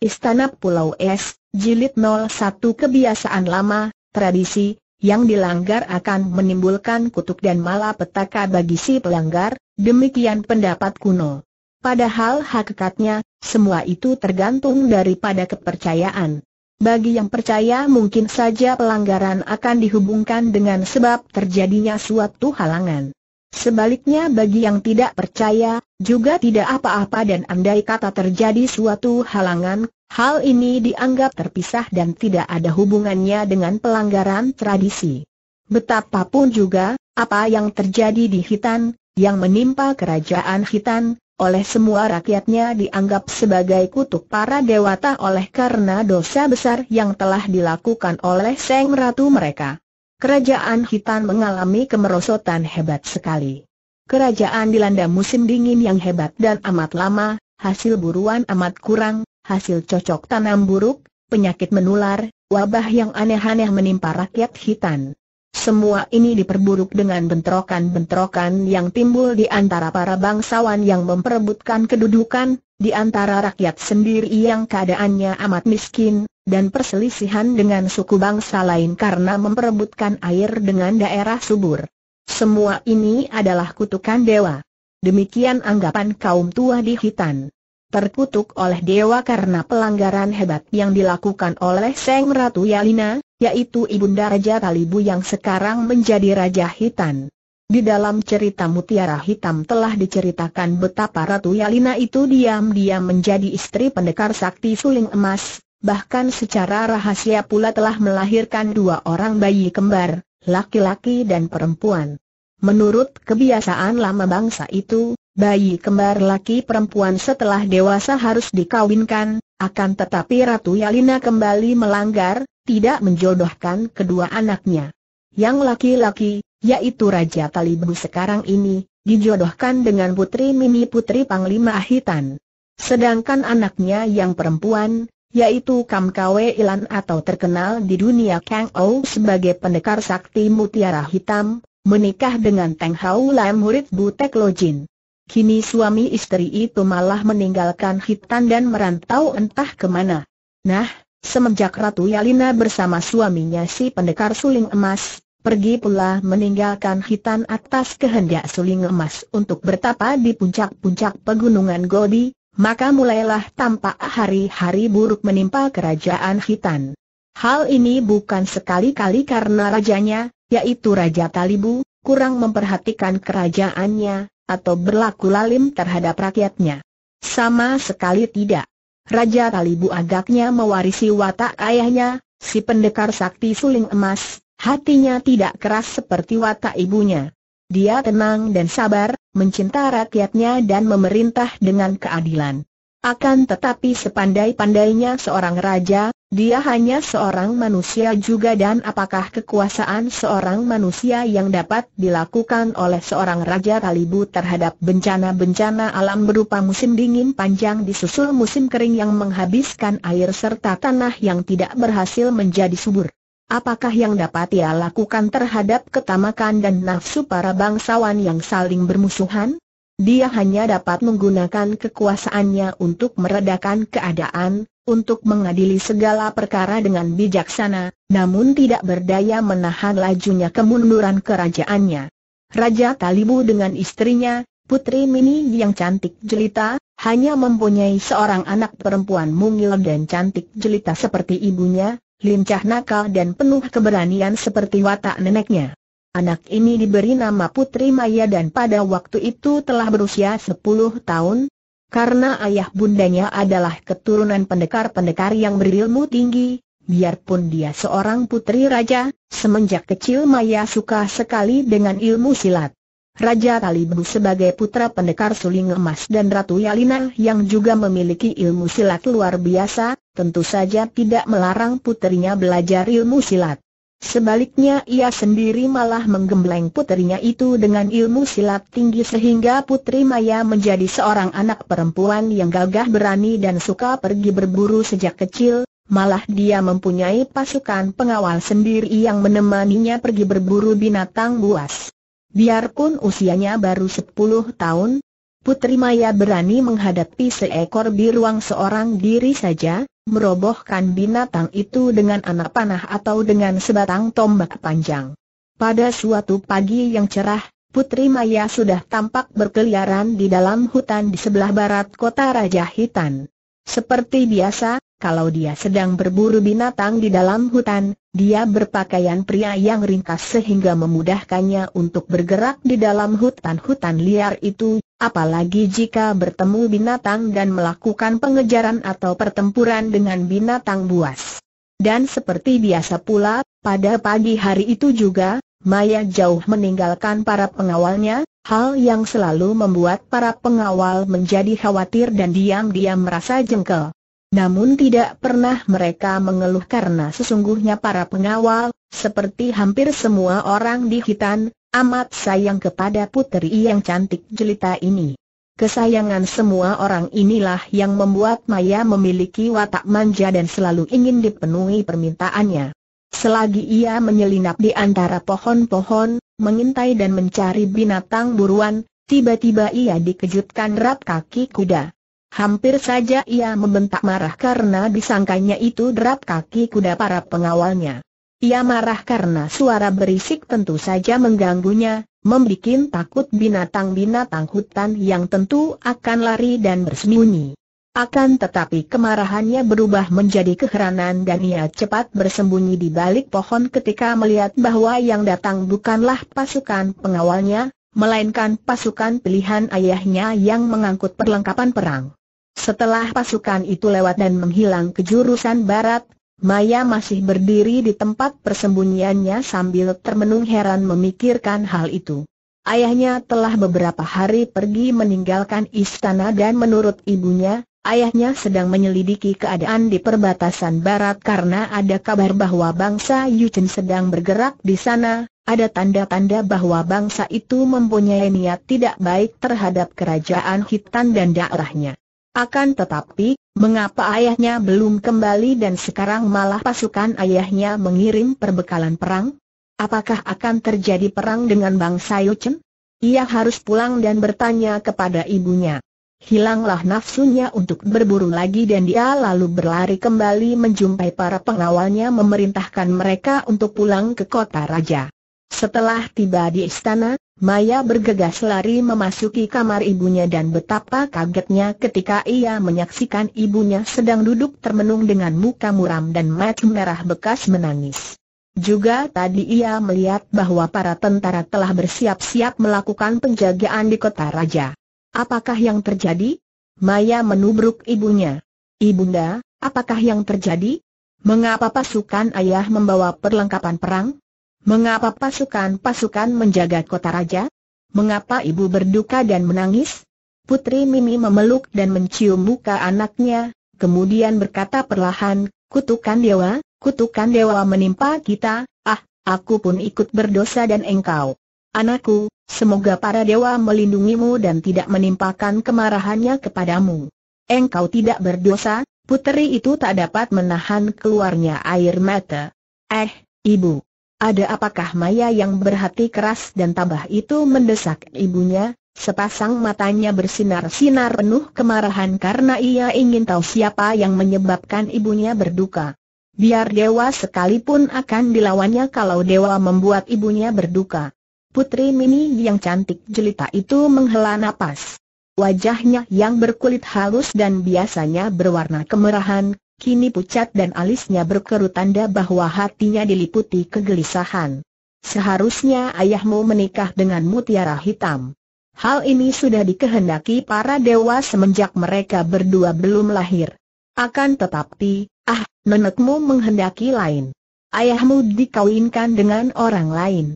Istana Pulau Es, Jilid 01 Kebiasaan Lama, Tradisi, yang dilanggar akan menimbulkan kutuk dan malapetaka bagi si pelanggar, demikian pendapat kuno. Padahal hakikatnya, semua itu tergantung daripada kepercayaan. Bagi yang percaya mungkin saja pelanggaran akan dihubungkan dengan sebab terjadinya suatu halangan. Sebaliknya bagi yang tidak percaya, juga tidak apa-apa dan andai kata terjadi suatu halangan, hal ini dianggap terpisah dan tidak ada hubungannya dengan pelanggaran tradisi. Betapapun juga, apa yang terjadi di Hitan, yang menimpa kerajaan Hitan, oleh semua rakyatnya dianggap sebagai kutuk para dewata oleh karena dosa besar yang telah dilakukan oleh Seng Ratu mereka. Kerajaan Hitan mengalami kemerosotan hebat sekali. Kerajaan dilanda musim dingin yang hebat dan amat lama, hasil buruan amat kurang, hasil cocok tanam buruk, penyakit menular, wabah yang aneh-aneh menimpa rakyat Hitan. Semua ini diperburuk dengan bentrokan-bentrokan yang timbul di antara para bangsawan yang memperebutkan kedudukan, di antara rakyat sendiri yang keadaannya amat miskin, dan perselisihan dengan suku bangsa lain karena memperebutkan air dengan daerah subur. Semua ini adalah kutukan dewa. Demikian anggapan kaum tua di Hitan terkutuk oleh dewa karena pelanggaran hebat yang dilakukan oleh Seng Ratu Yalina, yaitu Ibunda Raja Kalibu yang sekarang menjadi Raja Hitan. Di dalam cerita Mutiara Hitam telah diceritakan betapa Ratu Yalina itu diam-diam menjadi istri pendekar sakti suling emas, bahkan secara rahasia pula telah melahirkan dua orang bayi kembar, laki-laki dan perempuan. Menurut kebiasaan lama bangsa itu, Bayi kembar laki perempuan setelah dewasa harus dikawinkan, akan tetapi Ratu Yalina kembali melanggar, tidak menjodohkan kedua anaknya. Yang laki-laki, yaitu Raja Talibu sekarang ini, dijodohkan dengan Putri Mini Putri Panglima Ahitan. Sedangkan anaknya yang perempuan, yaitu Kam Kwe Ilan atau terkenal di dunia Kang Ou sebagai pendekar sakti mutiara hitam, menikah dengan Teng Hau Lam murid Butek Lojin. Kini suami istri itu malah meninggalkan Hitan dan merantau entah kemana. Nah, semenjak Ratu Yalina bersama suaminya si pendekar suling emas, pergi pula meninggalkan Hitan atas kehendak suling emas untuk bertapa di puncak-puncak pegunungan Gobi, maka mulailah tampak hari-hari buruk menimpa kerajaan Hitan. Hal ini bukan sekali-kali karena rajanya, yaitu Raja Talibu, kurang memperhatikan kerajaannya, atau berlaku lalim terhadap rakyatnya. Sama sekali tidak. Raja Talibu agaknya mewarisi watak ayahnya, si pendekar sakti suling emas, hatinya tidak keras seperti watak ibunya. Dia tenang dan sabar, mencinta rakyatnya dan memerintah dengan keadilan. Akan tetapi sepandai-pandainya seorang raja, dia hanya seorang manusia juga dan apakah kekuasaan seorang manusia yang dapat dilakukan oleh seorang Raja Kalibu terhadap bencana-bencana alam berupa musim dingin panjang disusul musim kering yang menghabiskan air serta tanah yang tidak berhasil menjadi subur. Apakah yang dapat ia lakukan terhadap ketamakan dan nafsu para bangsawan yang saling bermusuhan? Dia hanya dapat menggunakan kekuasaannya untuk meredakan keadaan, untuk mengadili segala perkara dengan bijaksana, namun tidak berdaya menahan lajunya kemunduran kerajaannya. Raja Talibu dengan istrinya, Putri Mini yang cantik jelita, hanya mempunyai seorang anak perempuan mungil dan cantik jelita seperti ibunya, lincah nakal dan penuh keberanian seperti watak neneknya. Anak ini diberi nama Putri Maya dan pada waktu itu telah berusia 10 tahun, karena ayah bundanya adalah keturunan pendekar-pendekar yang berilmu tinggi, biarpun dia seorang putri raja, semenjak kecil Maya suka sekali dengan ilmu silat. Raja Talibu sebagai putra pendekar suling emas dan Ratu Yalina yang juga memiliki ilmu silat luar biasa, tentu saja tidak melarang putrinya belajar ilmu silat. Sebaliknya ia sendiri malah menggembleng putrinya itu dengan ilmu silat tinggi sehingga Putri Maya menjadi seorang anak perempuan yang gagah berani dan suka pergi berburu sejak kecil, malah dia mempunyai pasukan pengawal sendiri yang menemaninya pergi berburu binatang buas. Biarpun usianya baru 10 tahun, Putri Maya berani menghadapi seekor biruang seorang diri saja, merobohkan binatang itu dengan anak panah atau dengan sebatang tombak panjang. Pada suatu pagi yang cerah, Putri Maya sudah tampak berkeliaran di dalam hutan di sebelah barat kota Raja Hitan. Seperti biasa, kalau dia sedang berburu binatang di dalam hutan, dia berpakaian pria yang ringkas sehingga memudahkannya untuk bergerak di dalam hutan-hutan liar itu, Apalagi jika bertemu binatang dan melakukan pengejaran atau pertempuran dengan binatang buas. Dan seperti biasa pula, pada pagi hari itu juga, Maya jauh meninggalkan para pengawalnya, hal yang selalu membuat para pengawal menjadi khawatir dan diam-diam merasa jengkel. Namun tidak pernah mereka mengeluh karena sesungguhnya para pengawal, seperti hampir semua orang di Hitan, Amat sayang kepada putri yang cantik jelita ini. Kesayangan semua orang inilah yang membuat Maya memiliki watak manja dan selalu ingin dipenuhi permintaannya. Selagi ia menyelinap di antara pohon-pohon, mengintai dan mencari binatang buruan, tiba-tiba ia dikejutkan rap kaki kuda. Hampir saja ia membentak marah karena disangkanya itu derap kaki kuda para pengawalnya. Ia marah karena suara berisik tentu saja mengganggunya, membuat takut binatang-binatang hutan yang tentu akan lari dan bersembunyi. Akan tetapi kemarahannya berubah menjadi keheranan dan ia cepat bersembunyi di balik pohon ketika melihat bahwa yang datang bukanlah pasukan pengawalnya, melainkan pasukan pilihan ayahnya yang mengangkut perlengkapan perang. Setelah pasukan itu lewat dan menghilang ke jurusan barat, Maya masih berdiri di tempat persembunyiannya sambil termenung heran memikirkan hal itu. Ayahnya telah beberapa hari pergi meninggalkan istana dan menurut ibunya, ayahnya sedang menyelidiki keadaan di perbatasan barat karena ada kabar bahwa bangsa Yuchen sedang bergerak di sana, ada tanda-tanda bahwa bangsa itu mempunyai niat tidak baik terhadap kerajaan Hitan dan daerahnya. Akan tetapi, mengapa ayahnya belum kembali dan sekarang malah pasukan ayahnya mengirim perbekalan perang? Apakah akan terjadi perang dengan bangsa Yuchen? Ia harus pulang dan bertanya kepada ibunya. Hilanglah nafsunya untuk berburu lagi dan dia lalu berlari kembali menjumpai para pengawalnya memerintahkan mereka untuk pulang ke kota raja. Setelah tiba di istana, Maya bergegas lari memasuki kamar ibunya dan betapa kagetnya ketika ia menyaksikan ibunya sedang duduk termenung dengan muka muram dan mata merah bekas menangis. Juga tadi ia melihat bahwa para tentara telah bersiap-siap melakukan penjagaan di kota raja. Apakah yang terjadi? Maya menubruk ibunya. Ibunda, apakah yang terjadi? Mengapa pasukan ayah membawa perlengkapan perang? Mengapa pasukan-pasukan menjaga kota raja? Mengapa ibu berduka dan menangis? Putri Mimi memeluk dan mencium muka anaknya, kemudian berkata perlahan, kutukan dewa, kutukan dewa menimpa kita, ah, aku pun ikut berdosa dan engkau. Anakku, semoga para dewa melindungimu dan tidak menimpakan kemarahannya kepadamu. Engkau tidak berdosa, putri itu tak dapat menahan keluarnya air mata. Eh, ibu, ada apakah Maya yang berhati keras dan tambah itu mendesak ibunya, sepasang matanya bersinar-sinar penuh kemarahan karena ia ingin tahu siapa yang menyebabkan ibunya berduka. Biar dewa sekalipun akan dilawannya kalau dewa membuat ibunya berduka. Putri Mini yang cantik jelita itu menghela napas. Wajahnya yang berkulit halus dan biasanya berwarna kemerahan, Kini pucat dan alisnya berkerut tanda bahwa hatinya diliputi kegelisahan. Seharusnya ayahmu menikah dengan mutiara hitam. Hal ini sudah dikehendaki para dewa semenjak mereka berdua belum lahir. Akan tetapi, ah, nenekmu menghendaki lain. Ayahmu dikawinkan dengan orang lain.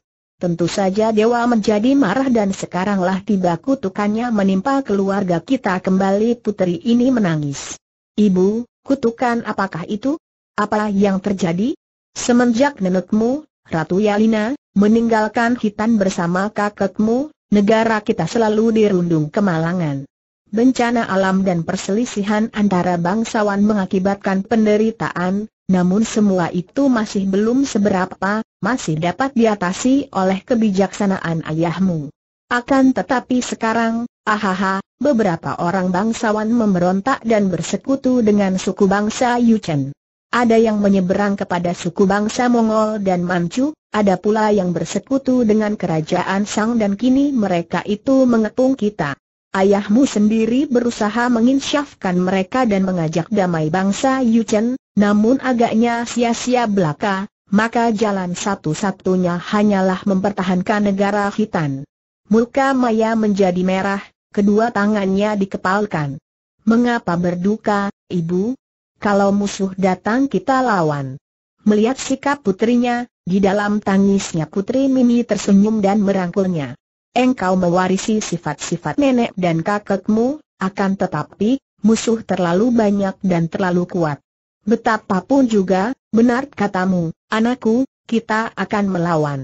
Tentu saja dewa menjadi marah dan sekaranglah tiba kutukannya menimpa keluarga kita kembali putri ini menangis. Ibu, Kutukan apakah itu? Apa yang terjadi? Semenjak nenekmu, Ratu Yalina, meninggalkan hitan bersama kakekmu, negara kita selalu dirundung kemalangan. Bencana alam dan perselisihan antara bangsawan mengakibatkan penderitaan, namun semua itu masih belum seberapa, masih dapat diatasi oleh kebijaksanaan ayahmu. Akan tetapi sekarang, Ahaha, beberapa orang bangsawan memberontak dan bersekutu dengan suku bangsa Yuchen. Ada yang menyeberang kepada suku bangsa Mongol dan Manchu, ada pula yang bersekutu dengan kerajaan Sang dan kini mereka itu mengepung kita. Ayahmu sendiri berusaha menginsyafkan mereka dan mengajak damai bangsa Yuchen, namun agaknya sia-sia belaka, maka jalan satu-satunya hanyalah mempertahankan negara Khitan. Muka Maya menjadi merah, kedua tangannya dikepalkan. Mengapa berduka, ibu? Kalau musuh datang kita lawan. Melihat sikap putrinya, di dalam tangisnya putri Mimi tersenyum dan merangkulnya. Engkau mewarisi sifat-sifat nenek dan kakekmu, akan tetapi, musuh terlalu banyak dan terlalu kuat. Betapapun juga, benar katamu, anakku, kita akan melawan.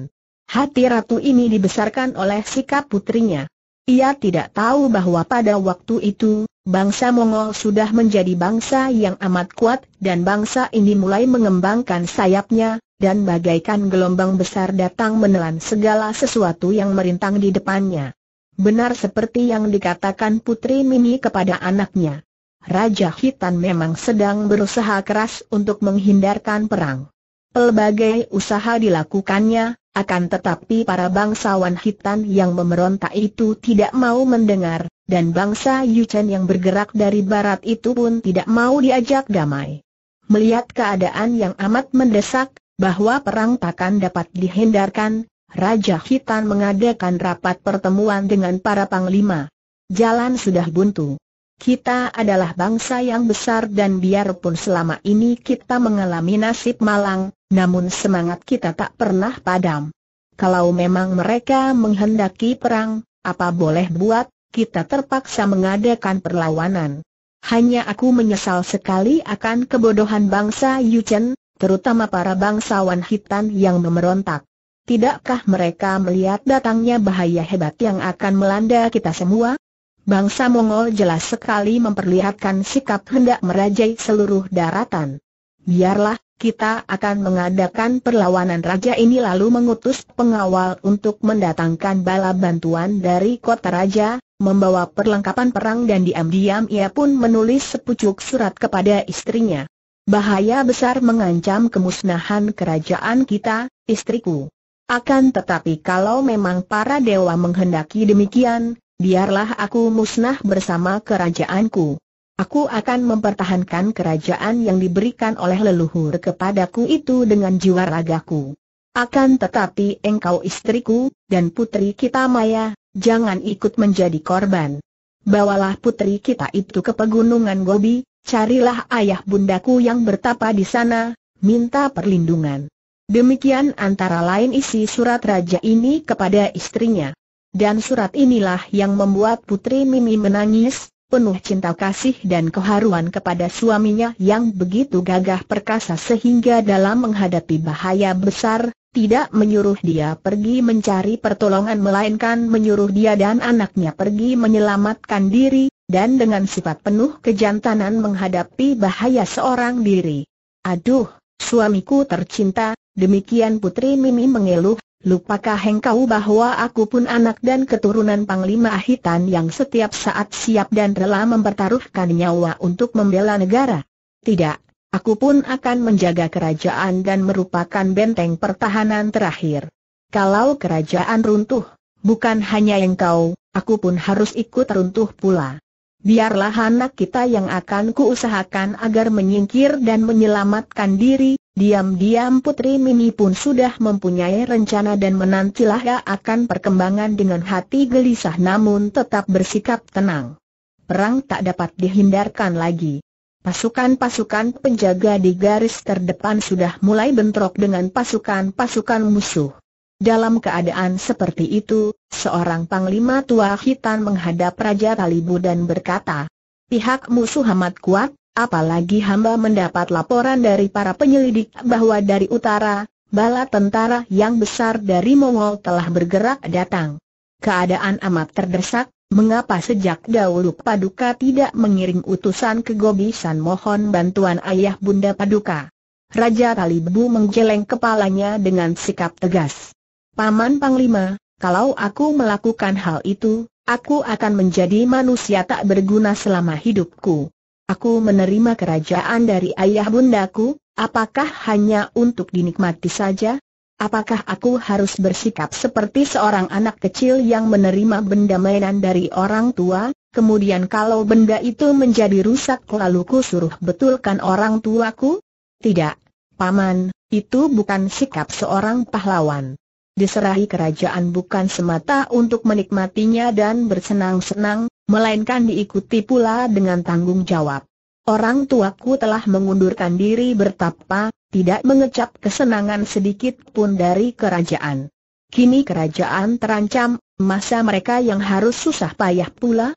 Hati ratu ini dibesarkan oleh sikap putrinya. Ia tidak tahu bahwa pada waktu itu, bangsa Mongol sudah menjadi bangsa yang amat kuat dan bangsa ini mulai mengembangkan sayapnya, dan bagaikan gelombang besar datang menelan segala sesuatu yang merintang di depannya. Benar seperti yang dikatakan Putri Mimi kepada anaknya. Raja Hitan memang sedang berusaha keras untuk menghindarkan perang. Pelbagai usaha dilakukannya, akan tetapi para bangsawan hitam yang memberontak itu tidak mau mendengar, dan bangsa Yuchen yang bergerak dari barat itu pun tidak mau diajak damai. Melihat keadaan yang amat mendesak, bahwa perang takkan dapat dihindarkan, Raja Hitan mengadakan rapat pertemuan dengan para panglima. Jalan sudah buntu. Kita adalah bangsa yang besar dan biarpun selama ini kita mengalami nasib malang, namun semangat kita tak pernah padam. Kalau memang mereka menghendaki perang, apa boleh buat, kita terpaksa mengadakan perlawanan. Hanya aku menyesal sekali akan kebodohan bangsa Yuchen, terutama para bangsawan hitam yang memerontak. Tidakkah mereka melihat datangnya bahaya hebat yang akan melanda kita semua? Bangsa Mongol jelas sekali memperlihatkan sikap hendak merajai seluruh daratan. Biarlah, kita akan mengadakan perlawanan raja ini lalu mengutus pengawal untuk mendatangkan bala bantuan dari kota raja, membawa perlengkapan perang dan diam-diam ia pun menulis sepucuk surat kepada istrinya. Bahaya besar mengancam kemusnahan kerajaan kita, istriku. Akan tetapi kalau memang para dewa menghendaki demikian, biarlah aku musnah bersama kerajaanku. Aku akan mempertahankan kerajaan yang diberikan oleh leluhur kepadaku itu dengan jiwa ragaku. Akan tetapi engkau istriku, dan putri kita Maya, jangan ikut menjadi korban. Bawalah putri kita itu ke pegunungan Gobi, carilah ayah bundaku yang bertapa di sana, minta perlindungan. Demikian antara lain isi surat raja ini kepada istrinya. Dan surat inilah yang membuat putri Mimi menangis, penuh cinta kasih dan keharuan kepada suaminya yang begitu gagah perkasa sehingga dalam menghadapi bahaya besar, tidak menyuruh dia pergi mencari pertolongan melainkan menyuruh dia dan anaknya pergi menyelamatkan diri, dan dengan sifat penuh kejantanan menghadapi bahaya seorang diri. Aduh, suamiku tercinta, demikian Putri Mimi mengeluh, Lupakah engkau bahwa aku pun anak dan keturunan Panglima Ahitan yang setiap saat siap dan rela mempertaruhkan nyawa untuk membela negara? Tidak, aku pun akan menjaga kerajaan dan merupakan benteng pertahanan terakhir. Kalau kerajaan runtuh, bukan hanya engkau, aku pun harus ikut runtuh pula biarlah anak kita yang akan kuusahakan agar menyingkir dan menyelamatkan diri. Diam-diam Putri mini pun sudah mempunyai rencana dan menantilah akan perkembangan dengan hati gelisah namun tetap bersikap tenang. Perang tak dapat dihindarkan lagi. Pasukan-pasukan penjaga di garis terdepan sudah mulai bentrok dengan pasukan-pasukan musuh. Dalam keadaan seperti itu, seorang panglima tua hitam menghadap Raja Talibu dan berkata, Pihak musuh amat kuat, apalagi hamba mendapat laporan dari para penyelidik bahwa dari utara, bala tentara yang besar dari Mongol telah bergerak datang. Keadaan amat terdesak, mengapa sejak dahulu Paduka tidak mengirim utusan ke Gobisan mohon bantuan ayah bunda Paduka? Raja Talibu menggeleng kepalanya dengan sikap tegas. Paman Panglima, kalau aku melakukan hal itu, aku akan menjadi manusia tak berguna selama hidupku. Aku menerima kerajaan dari ayah bundaku, apakah hanya untuk dinikmati saja? Apakah aku harus bersikap seperti seorang anak kecil yang menerima benda mainan dari orang tua, kemudian kalau benda itu menjadi rusak lalu ku suruh betulkan orang tuaku? Tidak, Paman, itu bukan sikap seorang pahlawan diserahi kerajaan bukan semata untuk menikmatinya dan bersenang-senang, melainkan diikuti pula dengan tanggung jawab. Orang tuaku telah mengundurkan diri bertapa, tidak mengecap kesenangan sedikit pun dari kerajaan. Kini kerajaan terancam, masa mereka yang harus susah payah pula?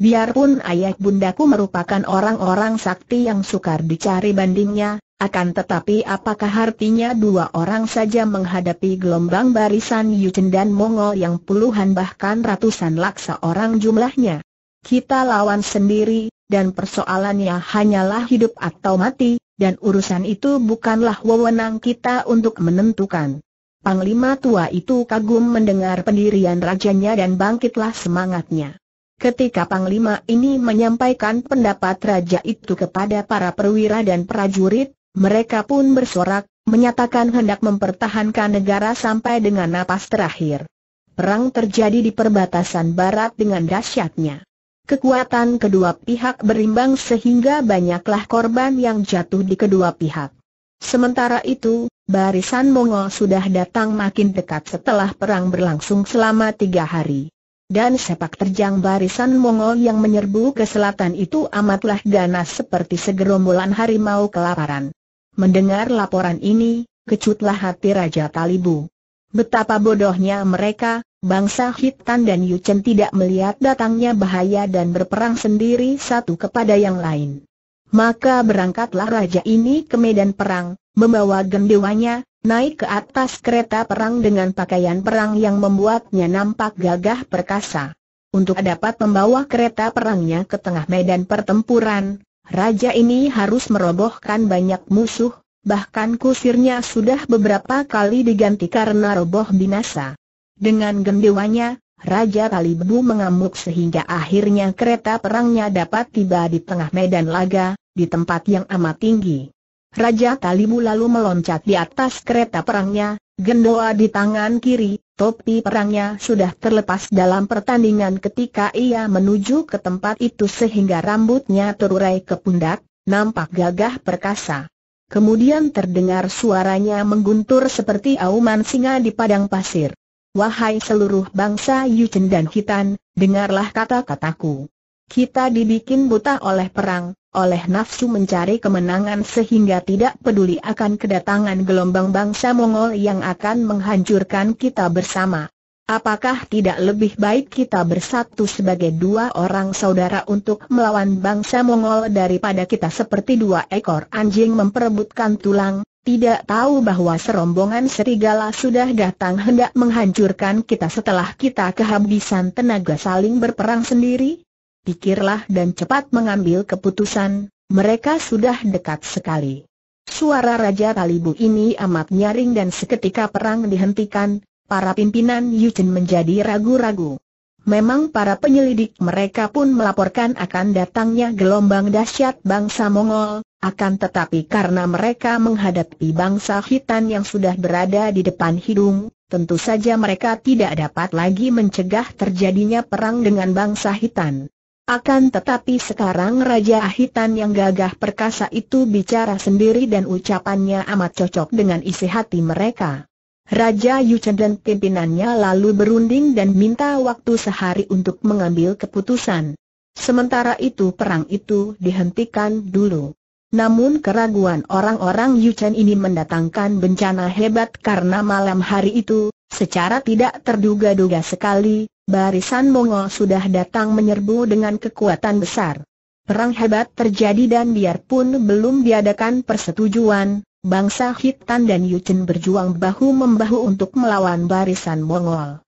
Biarpun ayah bundaku merupakan orang-orang sakti yang sukar dicari bandingnya, akan tetapi apakah artinya dua orang saja menghadapi gelombang barisan Yuchen dan Mongol yang puluhan bahkan ratusan laksa orang jumlahnya? Kita lawan sendiri, dan persoalannya hanyalah hidup atau mati, dan urusan itu bukanlah wewenang kita untuk menentukan. Panglima tua itu kagum mendengar pendirian rajanya dan bangkitlah semangatnya. Ketika Panglima ini menyampaikan pendapat raja itu kepada para perwira dan prajurit, mereka pun bersorak, menyatakan hendak mempertahankan negara sampai dengan napas terakhir. Perang terjadi di perbatasan barat dengan dahsyatnya. Kekuatan kedua pihak berimbang sehingga banyaklah korban yang jatuh di kedua pihak. Sementara itu, barisan Mongol sudah datang makin dekat setelah perang berlangsung selama tiga hari. Dan sepak terjang barisan Mongol yang menyerbu ke selatan itu amatlah ganas seperti segerombolan harimau kelaparan. Mendengar laporan ini, kecutlah hati Raja Talibu. Betapa bodohnya mereka, bangsa Hitan dan Yuchen tidak melihat datangnya bahaya dan berperang sendiri satu kepada yang lain. Maka berangkatlah raja ini ke medan perang, membawa gendewanya, naik ke atas kereta perang dengan pakaian perang yang membuatnya nampak gagah perkasa. Untuk dapat membawa kereta perangnya ke tengah medan pertempuran, raja ini harus merobohkan banyak musuh, bahkan kusirnya sudah beberapa kali diganti karena roboh binasa. Dengan gendewanya, Raja Kalibu mengamuk sehingga akhirnya kereta perangnya dapat tiba di tengah medan laga, di tempat yang amat tinggi. Raja Kalibu lalu meloncat di atas kereta perangnya, Gendoa di tangan kiri, topi perangnya sudah terlepas dalam pertandingan ketika ia menuju ke tempat itu sehingga rambutnya terurai ke pundak, nampak gagah perkasa. Kemudian terdengar suaranya mengguntur seperti auman singa di padang pasir. Wahai seluruh bangsa Yuchen dan Hitan, dengarlah kata-kataku. Kita dibikin buta oleh perang, oleh nafsu mencari kemenangan sehingga tidak peduli akan kedatangan gelombang bangsa Mongol yang akan menghancurkan kita bersama. Apakah tidak lebih baik kita bersatu sebagai dua orang saudara untuk melawan bangsa Mongol daripada kita seperti dua ekor anjing memperebutkan tulang? Tidak tahu bahwa serombongan serigala sudah datang hendak menghancurkan kita setelah kita kehabisan tenaga saling berperang sendiri? pikirlah dan cepat mengambil keputusan, mereka sudah dekat sekali. Suara Raja Talibu ini amat nyaring dan seketika perang dihentikan, para pimpinan Yuchen menjadi ragu-ragu. Memang para penyelidik mereka pun melaporkan akan datangnya gelombang dahsyat bangsa Mongol, akan tetapi karena mereka menghadapi bangsa Hitan yang sudah berada di depan hidung, tentu saja mereka tidak dapat lagi mencegah terjadinya perang dengan bangsa hitan. Akan tetapi sekarang Raja Ahitan yang gagah perkasa itu bicara sendiri dan ucapannya amat cocok dengan isi hati mereka. Raja Yuchen dan pimpinannya lalu berunding dan minta waktu sehari untuk mengambil keputusan. Sementara itu perang itu dihentikan dulu. Namun keraguan orang-orang Yuchen ini mendatangkan bencana hebat karena malam hari itu, Secara tidak terduga-duga sekali, barisan Mongol sudah datang menyerbu dengan kekuatan besar. Perang hebat terjadi dan biarpun belum diadakan persetujuan, bangsa Hitan dan Yuchen berjuang bahu-membahu untuk melawan barisan Mongol.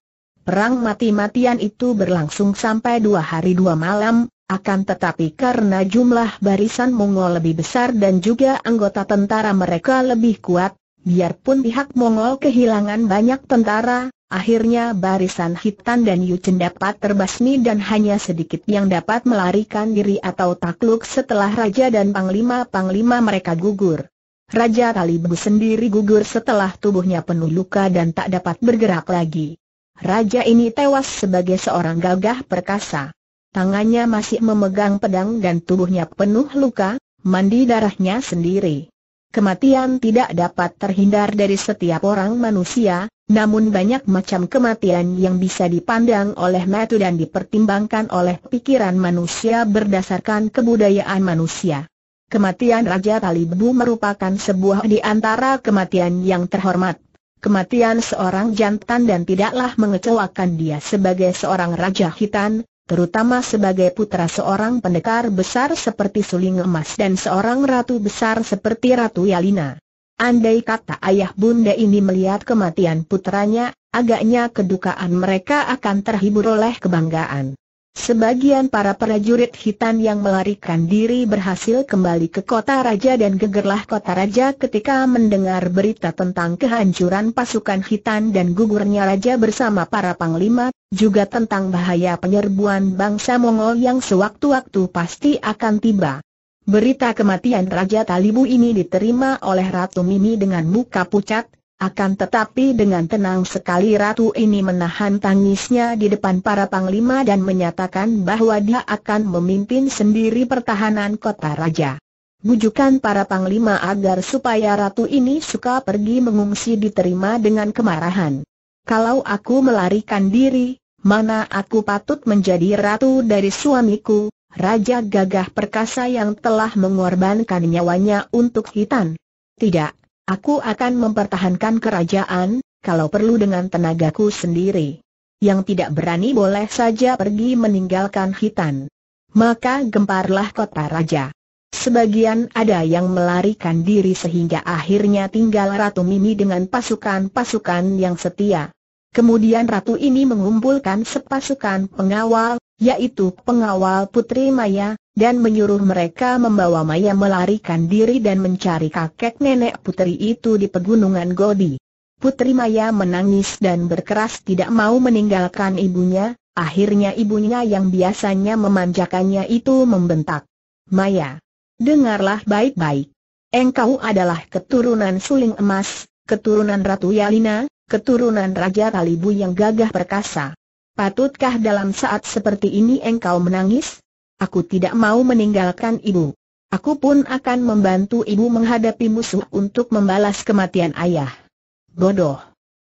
Perang mati-matian itu berlangsung sampai dua hari dua malam, akan tetapi karena jumlah barisan Mongol lebih besar dan juga anggota tentara mereka lebih kuat, Biarpun pihak Mongol kehilangan banyak tentara, akhirnya barisan Hitan dan Yuchen dapat terbasmi dan hanya sedikit yang dapat melarikan diri atau takluk setelah raja dan panglima-panglima mereka gugur. Raja Talibu sendiri gugur setelah tubuhnya penuh luka dan tak dapat bergerak lagi. Raja ini tewas sebagai seorang gagah perkasa. Tangannya masih memegang pedang dan tubuhnya penuh luka, mandi darahnya sendiri. Kematian tidak dapat terhindar dari setiap orang manusia, namun banyak macam kematian yang bisa dipandang oleh mata dan dipertimbangkan oleh pikiran manusia berdasarkan kebudayaan manusia. Kematian Raja Talibu merupakan sebuah di antara kematian yang terhormat. Kematian seorang jantan dan tidaklah mengecewakan dia sebagai seorang Raja hitam, terutama sebagai putra seorang pendekar besar seperti Suling Emas dan seorang ratu besar seperti Ratu Yalina. Andai kata ayah bunda ini melihat kematian putranya, agaknya kedukaan mereka akan terhibur oleh kebanggaan. Sebagian para prajurit hitam yang melarikan diri berhasil kembali ke kota raja dan gegerlah kota raja ketika mendengar berita tentang kehancuran pasukan hitam dan gugurnya raja bersama para panglima, juga tentang bahaya penyerbuan bangsa Mongol yang sewaktu-waktu pasti akan tiba. Berita kematian Raja Talibu ini diterima oleh Ratu Mimi dengan muka pucat, akan tetapi dengan tenang sekali ratu ini menahan tangisnya di depan para panglima dan menyatakan bahwa dia akan memimpin sendiri pertahanan kota raja. Bujukan para panglima agar supaya ratu ini suka pergi mengungsi diterima dengan kemarahan. Kalau aku melarikan diri, mana aku patut menjadi ratu dari suamiku, Raja Gagah Perkasa yang telah mengorbankan nyawanya untuk hitan? Tidak, Aku akan mempertahankan kerajaan, kalau perlu dengan tenagaku sendiri. Yang tidak berani boleh saja pergi meninggalkan hitan. Maka gemparlah kota raja. Sebagian ada yang melarikan diri sehingga akhirnya tinggal Ratu Mimi dengan pasukan-pasukan yang setia. Kemudian Ratu ini mengumpulkan sepasukan pengawal, yaitu pengawal Putri Maya, dan menyuruh mereka membawa Maya melarikan diri dan mencari kakek nenek putri itu di pegunungan Godi. Putri Maya menangis dan berkeras tidak mau meninggalkan ibunya, akhirnya ibunya yang biasanya memanjakannya itu membentak. Maya, dengarlah baik-baik. Engkau adalah keturunan suling emas, keturunan Ratu Yalina, keturunan Raja Kalibu yang gagah perkasa. Patutkah dalam saat seperti ini engkau menangis? Aku tidak mau meninggalkan ibu. Aku pun akan membantu ibu menghadapi musuh untuk membalas kematian ayah. Bodoh.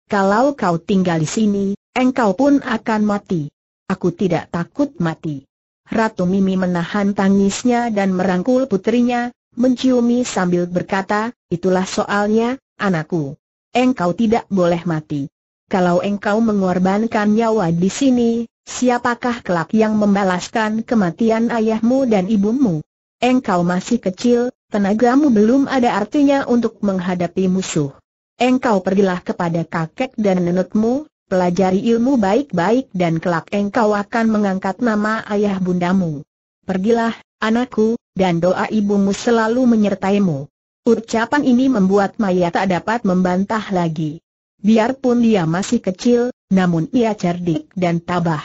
Kalau kau tinggal di sini, engkau pun akan mati. Aku tidak takut mati. Ratu Mimi menahan tangisnya dan merangkul putrinya, menciumi sambil berkata, itulah soalnya, anakku. Engkau tidak boleh mati kalau engkau mengorbankan nyawa di sini, siapakah kelak yang membalaskan kematian ayahmu dan ibumu? Engkau masih kecil, tenagamu belum ada artinya untuk menghadapi musuh. Engkau pergilah kepada kakek dan nenekmu, pelajari ilmu baik-baik dan kelak engkau akan mengangkat nama ayah bundamu. Pergilah, anakku, dan doa ibumu selalu menyertaimu. Ucapan ini membuat Maya tak dapat membantah lagi. Biarpun dia masih kecil, namun ia cerdik dan tabah.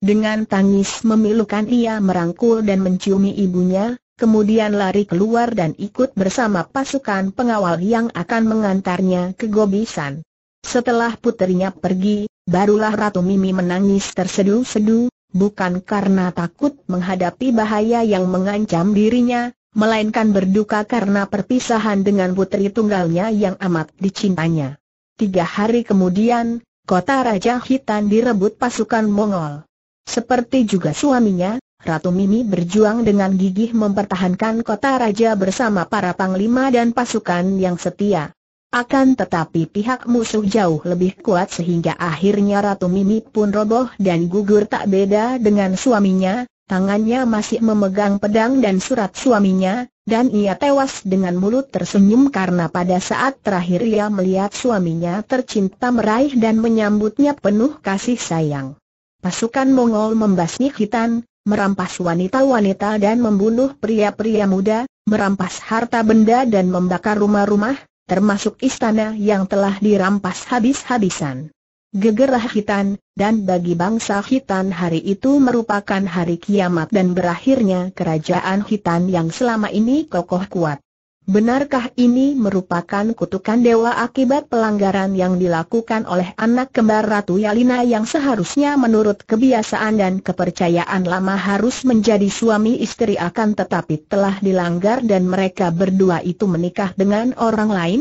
Dengan tangis memilukan ia merangkul dan menciumi ibunya, kemudian lari keluar dan ikut bersama pasukan pengawal yang akan mengantarnya ke Gobisan. Setelah putrinya pergi, barulah Ratu Mimi menangis tersedu-sedu, bukan karena takut menghadapi bahaya yang mengancam dirinya, melainkan berduka karena perpisahan dengan putri tunggalnya yang amat dicintanya. Tiga hari kemudian, kota Raja Hitan direbut pasukan Mongol. Seperti juga suaminya, Ratu Mimi berjuang dengan gigih mempertahankan kota Raja bersama para panglima dan pasukan yang setia. Akan tetapi pihak musuh jauh lebih kuat sehingga akhirnya Ratu Mimi pun roboh dan gugur tak beda dengan suaminya, tangannya masih memegang pedang dan surat suaminya, dan ia tewas dengan mulut tersenyum karena pada saat terakhir ia melihat suaminya tercinta meraih dan menyambutnya penuh kasih sayang. Pasukan Mongol membasmi hitan, merampas wanita-wanita dan membunuh pria-pria muda, merampas harta benda dan membakar rumah-rumah, termasuk istana yang telah dirampas habis-habisan gegerah hitan, dan bagi bangsa hitan hari itu merupakan hari kiamat dan berakhirnya kerajaan hitan yang selama ini kokoh kuat. Benarkah ini merupakan kutukan dewa akibat pelanggaran yang dilakukan oleh anak kembar Ratu Yalina yang seharusnya menurut kebiasaan dan kepercayaan lama harus menjadi suami istri akan tetapi telah dilanggar dan mereka berdua itu menikah dengan orang lain?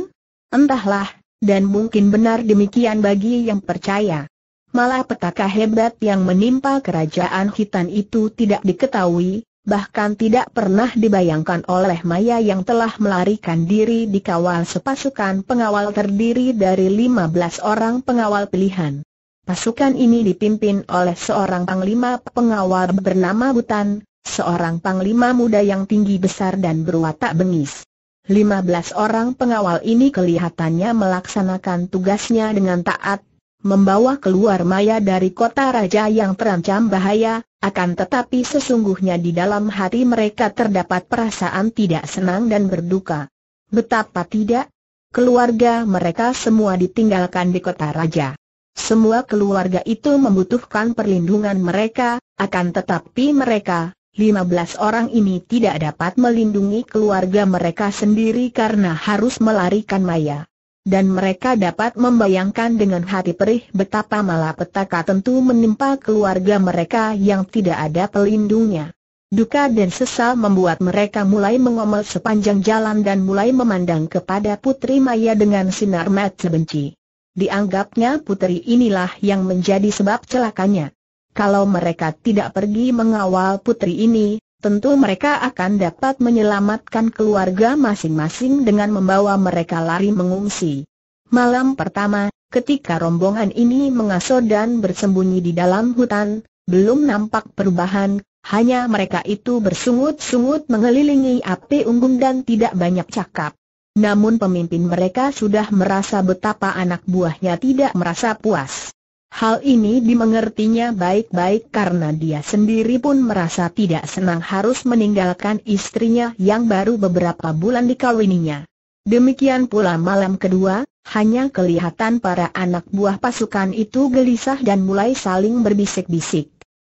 Entahlah, dan mungkin benar demikian bagi yang percaya. Malah petaka hebat yang menimpa kerajaan hitam itu tidak diketahui, bahkan tidak pernah dibayangkan oleh Maya yang telah melarikan diri dikawal sepasukan pengawal terdiri dari 15 orang pengawal pilihan. Pasukan ini dipimpin oleh seorang panglima pengawal bernama Butan, seorang panglima muda yang tinggi besar dan berwatak bengis. 15 orang pengawal ini kelihatannya melaksanakan tugasnya dengan taat, membawa keluar maya dari kota raja yang terancam bahaya, akan tetapi sesungguhnya di dalam hati mereka terdapat perasaan tidak senang dan berduka. Betapa tidak, keluarga mereka semua ditinggalkan di kota raja. Semua keluarga itu membutuhkan perlindungan mereka, akan tetapi mereka, 15 orang ini tidak dapat melindungi keluarga mereka sendiri karena harus melarikan maya. Dan mereka dapat membayangkan dengan hati perih betapa malapetaka tentu menimpa keluarga mereka yang tidak ada pelindungnya. Duka dan sesal membuat mereka mulai mengomel sepanjang jalan dan mulai memandang kepada Putri Maya dengan sinar mata benci. Dianggapnya putri inilah yang menjadi sebab celakanya. Kalau mereka tidak pergi mengawal putri ini, tentu mereka akan dapat menyelamatkan keluarga masing-masing dengan membawa mereka lari mengungsi. Malam pertama, ketika rombongan ini mengaso dan bersembunyi di dalam hutan, belum nampak perubahan, hanya mereka itu bersungut-sungut mengelilingi api unggun dan tidak banyak cakap. Namun pemimpin mereka sudah merasa betapa anak buahnya tidak merasa puas. Hal ini dimengertinya baik-baik karena dia sendiri pun merasa tidak senang harus meninggalkan istrinya yang baru beberapa bulan dikawininya. Demikian pula malam kedua, hanya kelihatan para anak buah pasukan itu gelisah dan mulai saling berbisik-bisik.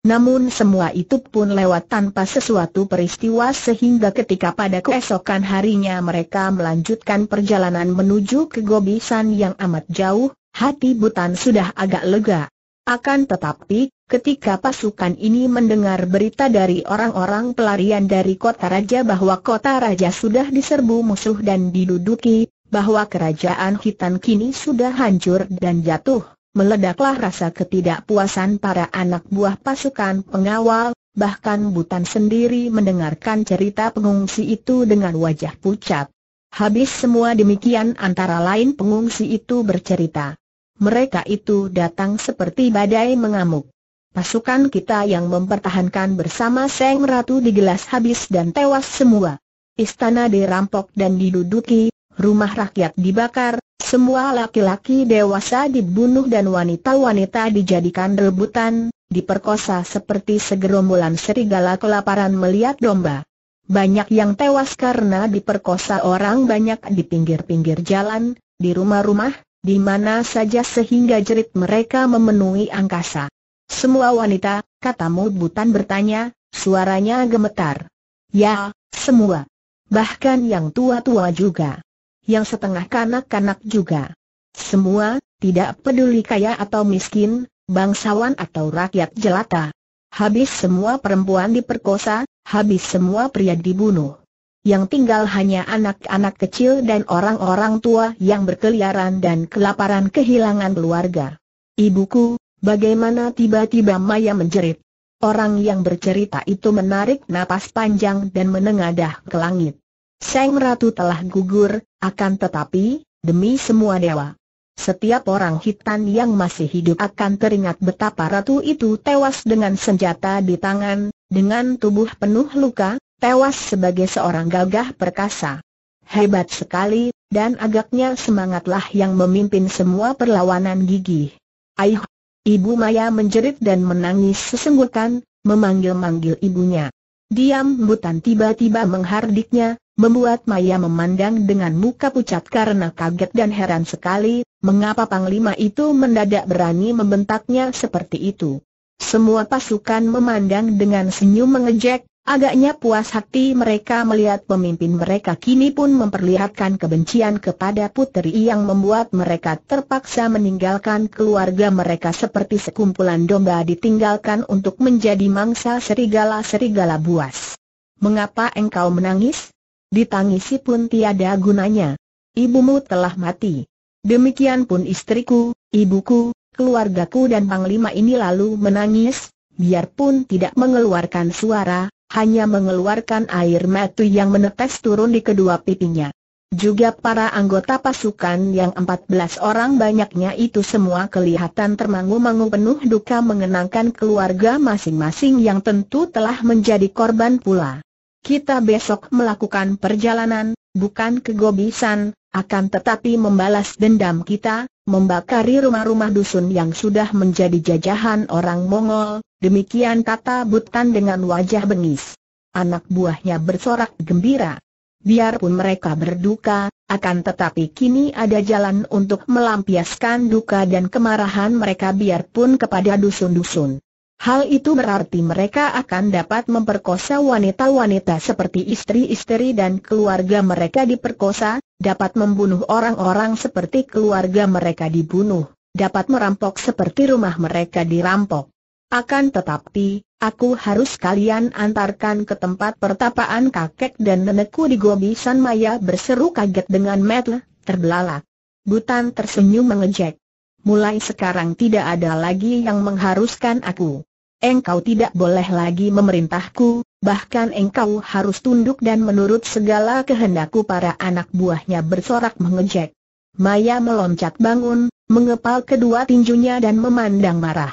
Namun semua itu pun lewat tanpa sesuatu peristiwa sehingga ketika pada keesokan harinya mereka melanjutkan perjalanan menuju ke Gobisan yang amat jauh, hati Butan sudah agak lega. Akan tetapi, ketika pasukan ini mendengar berita dari orang-orang pelarian dari kota raja bahwa kota raja sudah diserbu musuh dan diduduki, bahwa kerajaan hitan kini sudah hancur dan jatuh, meledaklah rasa ketidakpuasan para anak buah pasukan pengawal, bahkan Butan sendiri mendengarkan cerita pengungsi itu dengan wajah pucat. Habis semua demikian antara lain pengungsi itu bercerita mereka itu datang seperti badai mengamuk. Pasukan kita yang mempertahankan bersama Seng Ratu digelas habis dan tewas semua. Istana dirampok dan diduduki, rumah rakyat dibakar, semua laki-laki dewasa dibunuh dan wanita-wanita dijadikan rebutan, diperkosa seperti segerombolan serigala kelaparan melihat domba. Banyak yang tewas karena diperkosa orang banyak di pinggir-pinggir jalan, di rumah-rumah, di mana saja sehingga jerit mereka memenuhi angkasa. Semua wanita, katamu Butan bertanya, suaranya gemetar. Ya, semua. Bahkan yang tua-tua juga. Yang setengah kanak-kanak juga. Semua, tidak peduli kaya atau miskin, bangsawan atau rakyat jelata. Habis semua perempuan diperkosa, habis semua pria dibunuh yang tinggal hanya anak-anak kecil dan orang-orang tua yang berkeliaran dan kelaparan kehilangan keluarga. Ibuku, bagaimana tiba-tiba Maya menjerit? Orang yang bercerita itu menarik napas panjang dan menengadah ke langit. Sang Ratu telah gugur, akan tetapi, demi semua dewa. Setiap orang hitam yang masih hidup akan teringat betapa ratu itu tewas dengan senjata di tangan, dengan tubuh penuh luka, tewas sebagai seorang gagah perkasa. Hebat sekali, dan agaknya semangatlah yang memimpin semua perlawanan gigih. Aih, Ibu Maya menjerit dan menangis sesenggukan, memanggil-manggil ibunya. Diam Butan tiba-tiba menghardiknya, membuat Maya memandang dengan muka pucat karena kaget dan heran sekali, mengapa Panglima itu mendadak berani membentaknya seperti itu. Semua pasukan memandang dengan senyum mengejek, Agaknya puas hati mereka melihat pemimpin mereka kini pun memperlihatkan kebencian kepada puteri yang membuat mereka terpaksa meninggalkan keluarga mereka seperti sekumpulan domba ditinggalkan untuk menjadi mangsa serigala-serigala buas. Mengapa engkau menangis? Ditangisi pun tiada gunanya. Ibumu telah mati. Demikian pun istriku, ibuku, keluargaku dan panglima ini lalu menangis, biarpun tidak mengeluarkan suara, hanya mengeluarkan air mata yang menetes turun di kedua pipinya. Juga para anggota pasukan yang 14 orang banyaknya itu semua kelihatan termangu-mangu penuh duka mengenangkan keluarga masing-masing yang tentu telah menjadi korban pula. Kita besok melakukan perjalanan, bukan kegobisan, akan tetapi membalas dendam kita, membakari rumah-rumah dusun yang sudah menjadi jajahan orang Mongol, demikian kata Butan dengan wajah bengis. Anak buahnya bersorak gembira. Biarpun mereka berduka, akan tetapi kini ada jalan untuk melampiaskan duka dan kemarahan mereka biarpun kepada dusun-dusun. Hal itu berarti mereka akan dapat memperkosa wanita-wanita seperti istri-istri dan keluarga mereka diperkosa, dapat membunuh orang-orang seperti keluarga mereka dibunuh, dapat merampok seperti rumah mereka dirampok. Akan tetapi, aku harus kalian antarkan ke tempat pertapaan kakek dan nenekku di Gobi San Maya berseru kaget dengan metel, terbelalak. Butan tersenyum mengejek. Mulai sekarang tidak ada lagi yang mengharuskan aku engkau tidak boleh lagi memerintahku, bahkan engkau harus tunduk dan menurut segala kehendakku para anak buahnya bersorak mengejek. Maya meloncat bangun, mengepal kedua tinjunya dan memandang marah.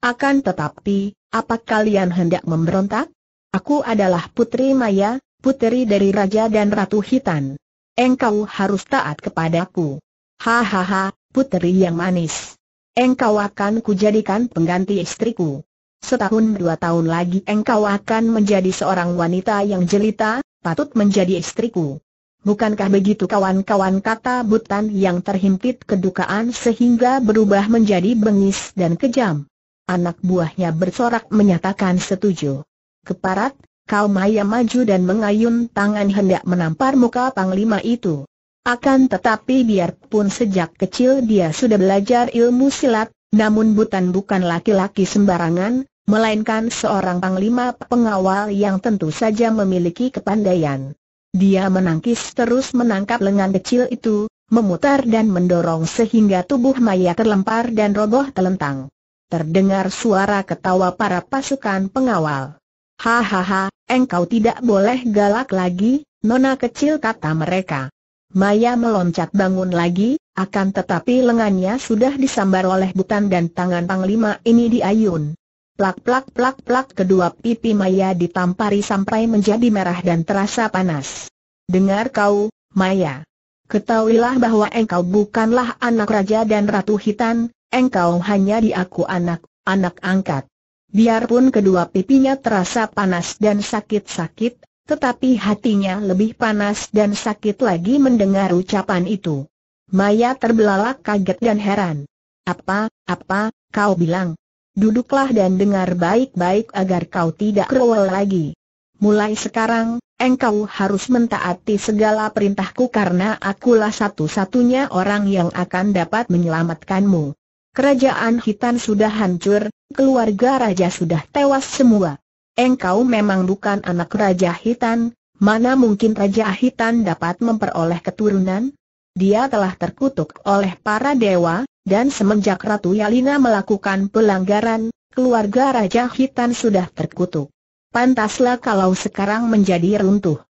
Akan tetapi, apa kalian hendak memberontak? Aku adalah putri Maya, putri dari Raja dan Ratu Hitan. Engkau harus taat kepadaku. Hahaha, putri yang manis. Engkau akan kujadikan pengganti istriku. Setahun dua tahun lagi engkau akan menjadi seorang wanita yang jelita, patut menjadi istriku. Bukankah begitu kawan-kawan kata Butan yang terhimpit kedukaan sehingga berubah menjadi bengis dan kejam? Anak buahnya bersorak menyatakan setuju. Keparat, kau maya maju dan mengayun tangan hendak menampar muka panglima itu. Akan tetapi biarpun sejak kecil dia sudah belajar ilmu silat, namun Butan bukan laki-laki sembarangan, melainkan seorang panglima pengawal yang tentu saja memiliki kepandaian. Dia menangkis terus menangkap lengan kecil itu, memutar dan mendorong sehingga tubuh Maya terlempar dan roboh telentang. Terdengar suara ketawa para pasukan pengawal. Hahaha, engkau tidak boleh galak lagi, nona kecil kata mereka. Maya meloncat bangun lagi, akan tetapi lengannya sudah disambar oleh butan dan tangan panglima ini diayun. Plak-plak-plak-plak kedua pipi Maya ditampari sampai menjadi merah dan terasa panas. Dengar kau, Maya. Ketahuilah bahwa engkau bukanlah anak raja dan ratu Hitam, engkau hanya diaku anak, anak angkat. Biarpun kedua pipinya terasa panas dan sakit-sakit, tetapi hatinya lebih panas dan sakit lagi mendengar ucapan itu. Maya terbelalak kaget dan heran. Apa, apa, kau bilang? Duduklah dan dengar baik-baik agar kau tidak rewel lagi. Mulai sekarang, engkau harus mentaati segala perintahku karena akulah satu-satunya orang yang akan dapat menyelamatkanmu. Kerajaan Hitan sudah hancur, keluarga raja sudah tewas semua engkau memang bukan anak Raja Hitan, mana mungkin Raja Hitan dapat memperoleh keturunan? Dia telah terkutuk oleh para dewa, dan semenjak Ratu Yalina melakukan pelanggaran, keluarga Raja Hitan sudah terkutuk. Pantaslah kalau sekarang menjadi runtuh.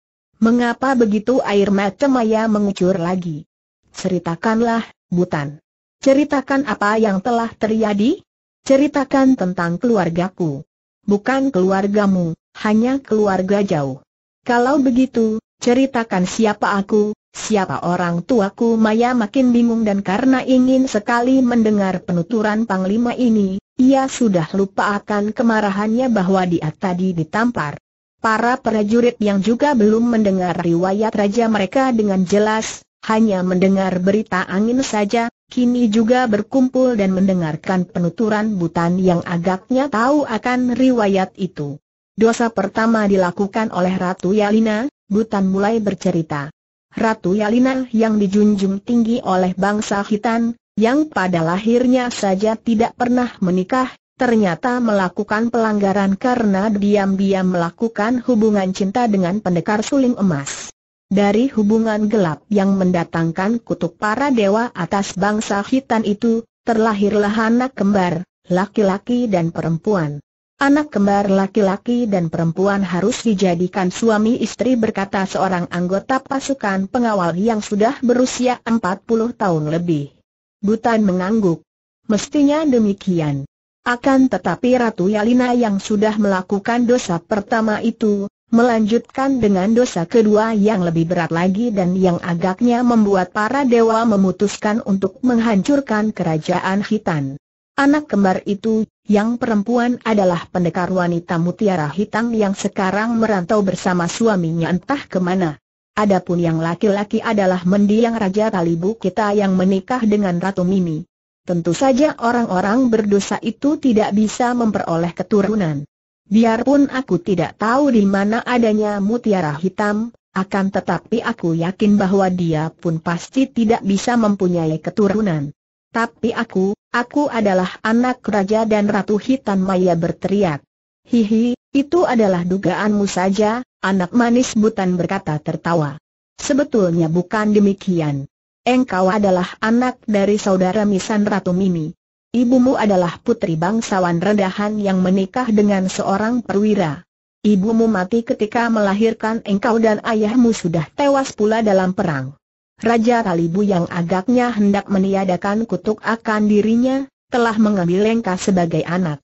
Mengapa begitu air mata Maya mengucur lagi? Ceritakanlah, Butan. Ceritakan apa yang telah terjadi? Ceritakan tentang keluargaku bukan keluargamu, hanya keluarga jauh. Kalau begitu, ceritakan siapa aku, siapa orang tuaku Maya makin bingung dan karena ingin sekali mendengar penuturan Panglima ini, ia sudah lupa akan kemarahannya bahwa dia tadi ditampar. Para prajurit yang juga belum mendengar riwayat raja mereka dengan jelas, hanya mendengar berita angin saja, kini juga berkumpul dan mendengarkan penuturan Butan yang agaknya tahu akan riwayat itu. Dosa pertama dilakukan oleh Ratu Yalina, Butan mulai bercerita. Ratu Yalina yang dijunjung tinggi oleh bangsa Hitan, yang pada lahirnya saja tidak pernah menikah, ternyata melakukan pelanggaran karena diam-diam melakukan hubungan cinta dengan pendekar suling emas. Dari hubungan gelap yang mendatangkan kutuk para dewa atas bangsa hitam itu, terlahirlah anak kembar, laki-laki dan perempuan. Anak kembar laki-laki dan perempuan harus dijadikan suami istri berkata seorang anggota pasukan pengawal yang sudah berusia 40 tahun lebih. Butan mengangguk. Mestinya demikian. Akan tetapi Ratu Yalina yang sudah melakukan dosa pertama itu, melanjutkan dengan dosa kedua yang lebih berat lagi dan yang agaknya membuat para dewa memutuskan untuk menghancurkan kerajaan hitam. Anak kembar itu, yang perempuan adalah pendekar wanita mutiara hitam yang sekarang merantau bersama suaminya entah kemana. Adapun yang laki-laki adalah mendiang Raja Talibu kita yang menikah dengan Ratu Mimi. Tentu saja orang-orang berdosa itu tidak bisa memperoleh keturunan. Biarpun aku tidak tahu di mana adanya mutiara hitam, akan tetapi aku yakin bahwa dia pun pasti tidak bisa mempunyai keturunan. Tapi aku, aku adalah anak raja dan ratu hitam Maya berteriak. Hihi, itu adalah dugaanmu saja, anak manis butan berkata tertawa. Sebetulnya bukan demikian. Engkau adalah anak dari saudara Misan Ratu Mimi. Ibumu adalah putri bangsawan rendahan yang menikah dengan seorang perwira. Ibumu mati ketika melahirkan engkau dan ayahmu sudah tewas pula dalam perang. Raja kalibu yang agaknya hendak meniadakan kutuk akan dirinya, telah mengambil Lengka sebagai anak.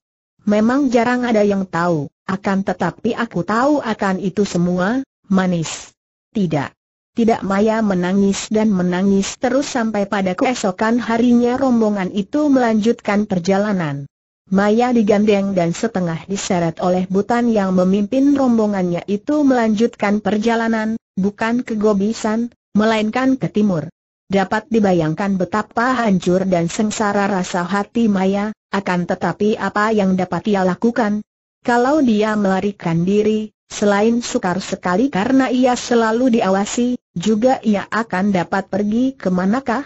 Memang jarang ada yang tahu, akan tetapi aku tahu akan itu semua, manis. Tidak. Tidak maya menangis dan menangis terus sampai pada keesokan harinya rombongan itu melanjutkan perjalanan. Maya digandeng dan setengah diseret oleh Butan yang memimpin rombongannya itu melanjutkan perjalanan, bukan ke Gobisan, melainkan ke timur. Dapat dibayangkan betapa hancur dan sengsara rasa hati Maya, akan tetapi apa yang dapat ia lakukan? Kalau dia melarikan diri, Selain sukar sekali karena ia selalu diawasi, juga ia akan dapat pergi ke manakah?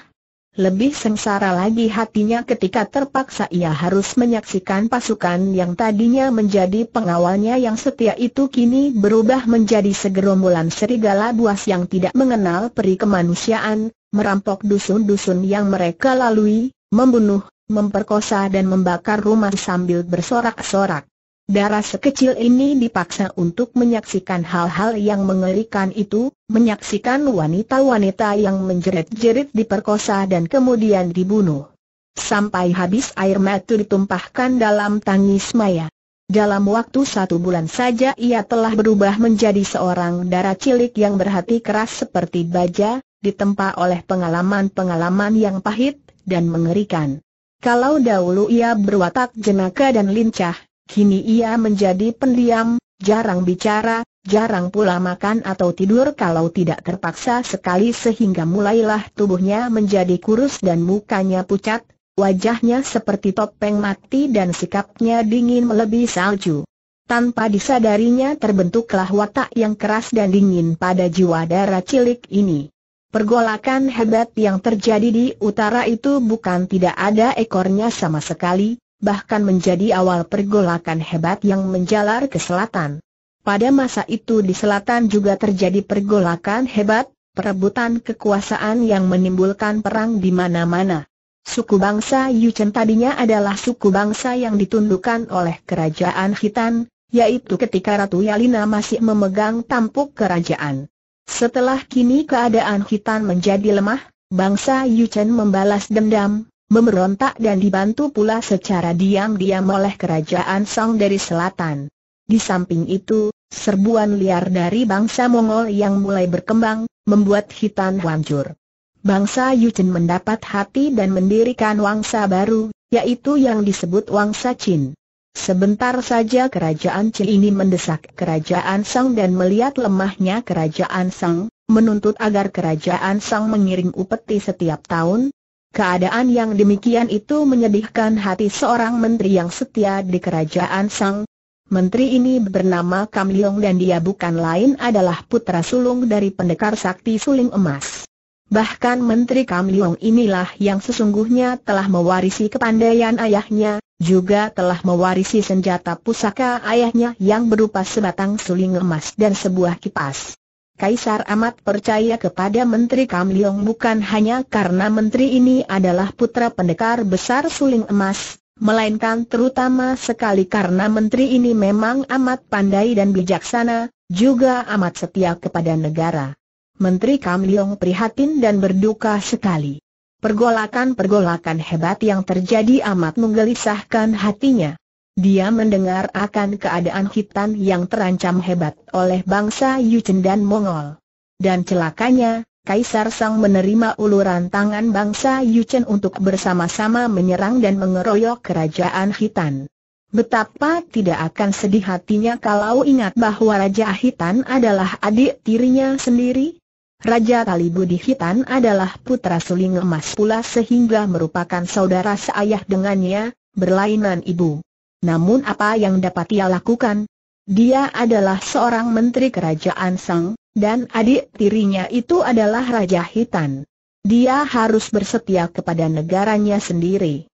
Lebih sengsara lagi hatinya ketika terpaksa ia harus menyaksikan pasukan yang tadinya menjadi pengawalnya yang setia itu kini berubah menjadi segerombolan serigala buas yang tidak mengenal peri kemanusiaan, merampok dusun-dusun yang mereka lalui, membunuh, memperkosa dan membakar rumah sambil bersorak-sorak. Darah sekecil ini dipaksa untuk menyaksikan hal-hal yang mengerikan itu, menyaksikan wanita-wanita yang menjerit-jerit diperkosa dan kemudian dibunuh. Sampai habis air mata ditumpahkan dalam tangis Maya. Dalam waktu satu bulan saja ia telah berubah menjadi seorang darah cilik yang berhati keras seperti baja, ditempa oleh pengalaman-pengalaman yang pahit dan mengerikan. Kalau dahulu ia berwatak jenaka dan lincah, Kini ia menjadi pendiam, jarang bicara, jarang pula makan atau tidur kalau tidak terpaksa sekali sehingga mulailah tubuhnya menjadi kurus dan mukanya pucat, wajahnya seperti topeng mati dan sikapnya dingin melebihi salju. Tanpa disadarinya terbentuklah watak yang keras dan dingin pada jiwa darah cilik ini. Pergolakan hebat yang terjadi di utara itu bukan tidak ada ekornya sama sekali, bahkan menjadi awal pergolakan hebat yang menjalar ke selatan. Pada masa itu di selatan juga terjadi pergolakan hebat, perebutan kekuasaan yang menimbulkan perang di mana-mana. Suku bangsa Yuchen tadinya adalah suku bangsa yang ditundukkan oleh kerajaan Khitan, yaitu ketika Ratu Yalina masih memegang tampuk kerajaan. Setelah kini keadaan Khitan menjadi lemah, bangsa Yuchen membalas dendam, Memberontak dan dibantu pula secara diam-diam oleh kerajaan Song dari selatan. Di samping itu, serbuan liar dari bangsa Mongol yang mulai berkembang, membuat hitan hancur. Bangsa Yuchen mendapat hati dan mendirikan wangsa baru, yaitu yang disebut wangsa Qin. Sebentar saja kerajaan Qin ini mendesak kerajaan Song dan melihat lemahnya kerajaan Song, menuntut agar kerajaan Song mengiring upeti setiap tahun, Keadaan yang demikian itu menyedihkan hati seorang menteri yang setia di kerajaan Sang. Menteri ini bernama Kam Leong dan dia bukan lain adalah putra sulung dari pendekar sakti suling emas. Bahkan Menteri Kam Leong inilah yang sesungguhnya telah mewarisi kepandaian ayahnya, juga telah mewarisi senjata pusaka ayahnya yang berupa sebatang suling emas dan sebuah kipas. Kaisar amat percaya kepada Menteri Kam Leong bukan hanya karena menteri ini adalah putra pendekar besar suling emas, melainkan terutama sekali karena menteri ini memang amat pandai dan bijaksana, juga amat setia kepada negara. Menteri Kam Leong prihatin dan berduka sekali. Pergolakan-pergolakan hebat yang terjadi amat menggelisahkan hatinya. Dia mendengar akan keadaan hitan yang terancam hebat oleh bangsa Yuchen dan Mongol. Dan celakanya, Kaisar Sang menerima uluran tangan bangsa Yuchen untuk bersama-sama menyerang dan mengeroyok kerajaan hitan. Betapa tidak akan sedih hatinya kalau ingat bahwa Raja Hitan adalah adik tirinya sendiri. Raja Talibudi Hitan adalah putra suling emas pula sehingga merupakan saudara seayah dengannya, berlainan ibu. Namun apa yang dapat ia lakukan? Dia adalah seorang menteri kerajaan Sang, dan adik tirinya itu adalah Raja Hitan. Dia harus bersetia kepada negaranya sendiri.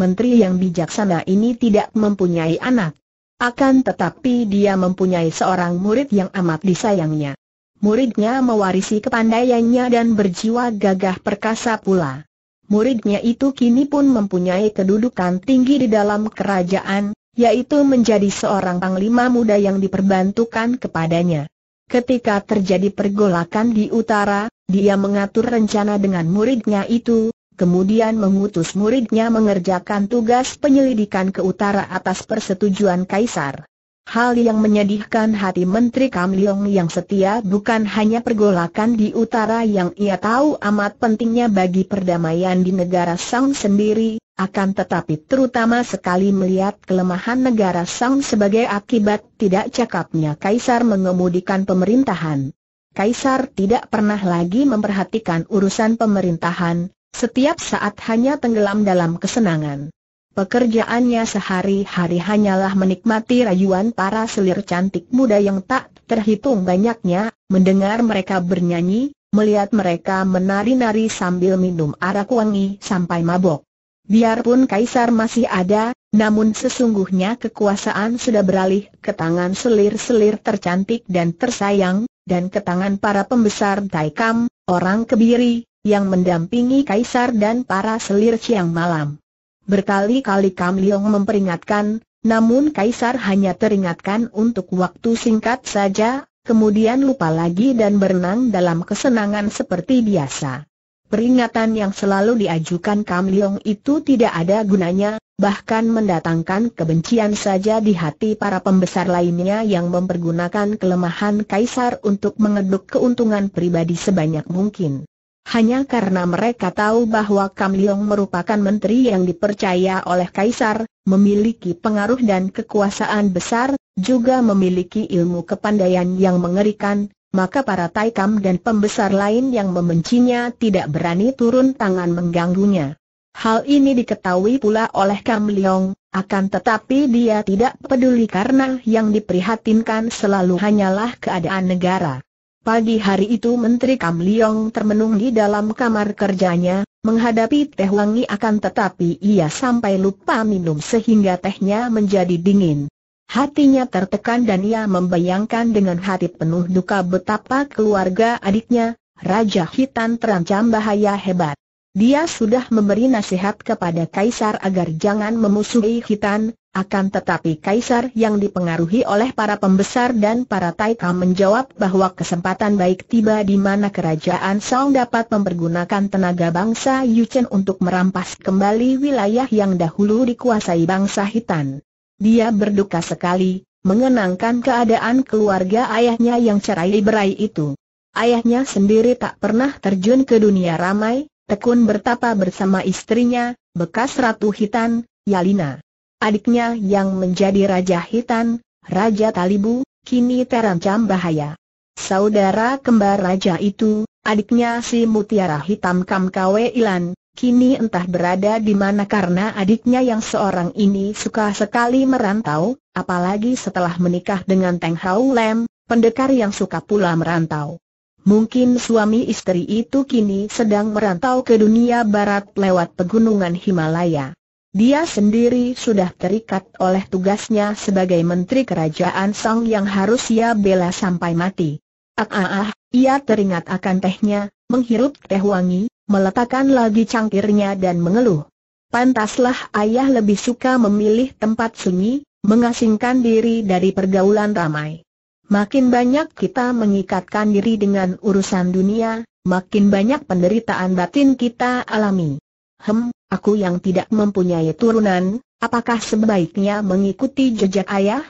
Menteri yang bijaksana ini tidak mempunyai anak. Akan tetapi dia mempunyai seorang murid yang amat disayangnya. Muridnya mewarisi kepandaiannya dan berjiwa gagah perkasa pula muridnya itu kini pun mempunyai kedudukan tinggi di dalam kerajaan, yaitu menjadi seorang panglima muda yang diperbantukan kepadanya. Ketika terjadi pergolakan di utara, dia mengatur rencana dengan muridnya itu, kemudian mengutus muridnya mengerjakan tugas penyelidikan ke utara atas persetujuan kaisar. Hal yang menyedihkan hati Menteri Kam Leong yang setia bukan hanya pergolakan di utara yang ia tahu amat pentingnya bagi perdamaian di negara Sang sendiri, akan tetapi terutama sekali melihat kelemahan negara Sang sebagai akibat tidak cakapnya Kaisar mengemudikan pemerintahan. Kaisar tidak pernah lagi memperhatikan urusan pemerintahan, setiap saat hanya tenggelam dalam kesenangan. Pekerjaannya sehari-hari hanyalah menikmati rayuan para selir cantik muda yang tak terhitung banyaknya, mendengar mereka bernyanyi, melihat mereka menari-nari sambil minum arak wangi sampai mabok. Biarpun kaisar masih ada, namun sesungguhnya kekuasaan sudah beralih ke tangan selir-selir tercantik dan tersayang, dan ke tangan para pembesar Taikam, orang kebiri, yang mendampingi kaisar dan para selir siang malam. Berkali-kali Kamliong memperingatkan, namun Kaisar hanya teringatkan untuk waktu singkat saja, kemudian lupa lagi dan berenang dalam kesenangan seperti biasa. Peringatan yang selalu diajukan Kamliong itu tidak ada gunanya, bahkan mendatangkan kebencian saja di hati para pembesar lainnya yang mempergunakan kelemahan kaisar untuk mengeduk keuntungan pribadi sebanyak mungkin. Hanya karena mereka tahu bahwa Kam Leong merupakan menteri yang dipercaya oleh kaisar, memiliki pengaruh dan kekuasaan besar, juga memiliki ilmu kepandaian yang mengerikan, maka para taikam dan pembesar lain yang membencinya tidak berani turun tangan mengganggunya. Hal ini diketahui pula oleh Kam Leong, akan tetapi dia tidak peduli karena yang diprihatinkan selalu hanyalah keadaan negara. Pagi hari itu Menteri Kam Liong termenung di dalam kamar kerjanya, menghadapi teh wangi akan tetapi ia sampai lupa minum sehingga tehnya menjadi dingin. Hatinya tertekan dan ia membayangkan dengan hati penuh duka betapa keluarga adiknya, Raja Hitan terancam bahaya hebat. Dia sudah memberi nasihat kepada Kaisar agar jangan memusuhi Hitan, akan tetapi kaisar yang dipengaruhi oleh para pembesar dan para taika menjawab bahwa kesempatan baik tiba di mana kerajaan Song dapat mempergunakan tenaga bangsa Yuchen untuk merampas kembali wilayah yang dahulu dikuasai bangsa Hitan. Dia berduka sekali, mengenangkan keadaan keluarga ayahnya yang cerai berai itu. Ayahnya sendiri tak pernah terjun ke dunia ramai, tekun bertapa bersama istrinya, bekas Ratu Hitan, Yalina. Adiknya yang menjadi Raja Hitan, Raja Talibu, kini terancam bahaya. Saudara kembar raja itu, adiknya si Mutiara Hitam Kamkawe Ilan, kini entah berada di mana karena adiknya yang seorang ini suka sekali merantau, apalagi setelah menikah dengan Teng Hau Lem, pendekar yang suka pula merantau. Mungkin suami istri itu kini sedang merantau ke dunia barat lewat pegunungan Himalaya. Dia sendiri sudah terikat oleh tugasnya sebagai Menteri Kerajaan Song yang harus ia bela sampai mati. Ah ah ah, ia teringat akan tehnya, menghirup teh wangi, meletakkan lagi cangkirnya dan mengeluh. Pantaslah ayah lebih suka memilih tempat sunyi, mengasingkan diri dari pergaulan ramai. Makin banyak kita mengikatkan diri dengan urusan dunia, makin banyak penderitaan batin kita alami. Hem, Aku yang tidak mempunyai turunan, apakah sebaiknya mengikuti jejak ayah?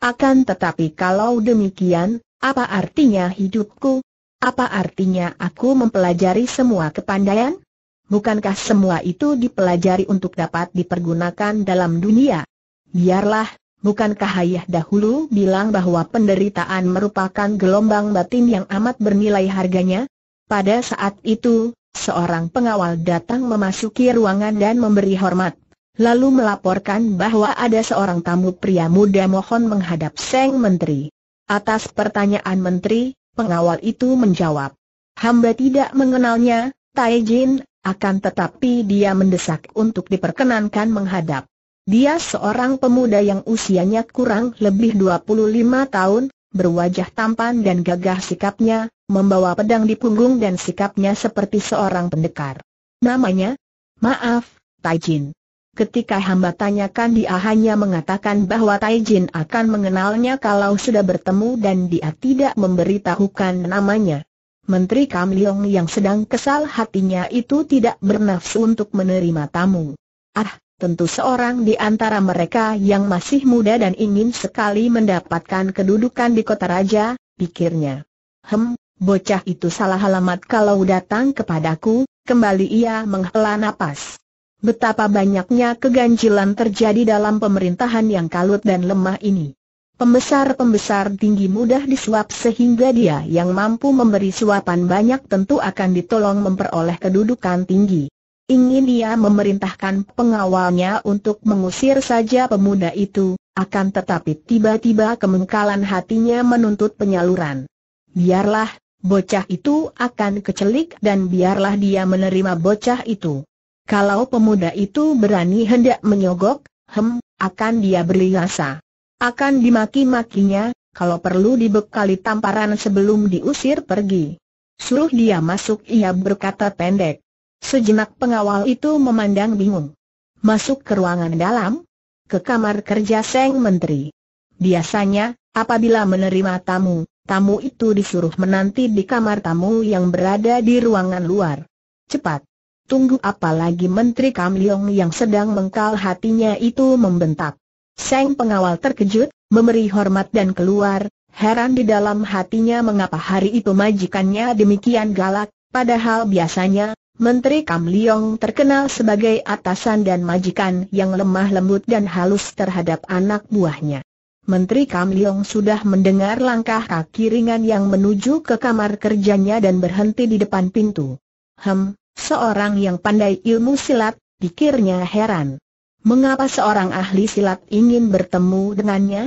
Akan tetapi kalau demikian, apa artinya hidupku? Apa artinya aku mempelajari semua kepandaian? Bukankah semua itu dipelajari untuk dapat dipergunakan dalam dunia? Biarlah, bukankah ayah dahulu bilang bahwa penderitaan merupakan gelombang batin yang amat bernilai harganya? Pada saat itu, seorang pengawal datang memasuki ruangan dan memberi hormat. Lalu melaporkan bahwa ada seorang tamu pria muda mohon menghadap Seng Menteri. Atas pertanyaan Menteri, pengawal itu menjawab. Hamba tidak mengenalnya, Taijin, akan tetapi dia mendesak untuk diperkenankan menghadap. Dia seorang pemuda yang usianya kurang lebih 25 tahun, berwajah tampan dan gagah sikapnya, membawa pedang di punggung dan sikapnya seperti seorang pendekar. Namanya? Maaf, Taijin. Ketika hamba tanyakan dia hanya mengatakan bahwa Taijin akan mengenalnya kalau sudah bertemu dan dia tidak memberitahukan namanya. Menteri Kam Leong yang sedang kesal hatinya itu tidak bernafsu untuk menerima tamu. Ah, tentu seorang di antara mereka yang masih muda dan ingin sekali mendapatkan kedudukan di kota raja, pikirnya. Hem, bocah itu salah alamat kalau datang kepadaku, kembali ia menghela napas. Betapa banyaknya keganjilan terjadi dalam pemerintahan yang kalut dan lemah ini. Pembesar-pembesar tinggi mudah disuap sehingga dia yang mampu memberi suapan banyak tentu akan ditolong memperoleh kedudukan tinggi ingin ia memerintahkan pengawalnya untuk mengusir saja pemuda itu, akan tetapi tiba-tiba kemengkalan hatinya menuntut penyaluran. Biarlah, bocah itu akan kecelik dan biarlah dia menerima bocah itu. Kalau pemuda itu berani hendak menyogok, hem, akan dia beri rasa. Akan dimaki-makinya, kalau perlu dibekali tamparan sebelum diusir pergi. Suruh dia masuk ia berkata pendek. Sejenak pengawal itu memandang bingung. Masuk ke ruangan dalam? Ke kamar kerja Seng Menteri. Biasanya, apabila menerima tamu, tamu itu disuruh menanti di kamar tamu yang berada di ruangan luar. Cepat! Tunggu apalagi Menteri Kam Leong yang sedang mengkal hatinya itu membentak. Seng pengawal terkejut, memberi hormat dan keluar, heran di dalam hatinya mengapa hari itu majikannya demikian galak, padahal biasanya, Menteri Kam Liong terkenal sebagai atasan dan majikan yang lemah lembut dan halus terhadap anak buahnya. Menteri Kam Liong sudah mendengar langkah kaki ringan yang menuju ke kamar kerjanya dan berhenti di depan pintu. Hem, seorang yang pandai ilmu silat, pikirnya heran. Mengapa seorang ahli silat ingin bertemu dengannya?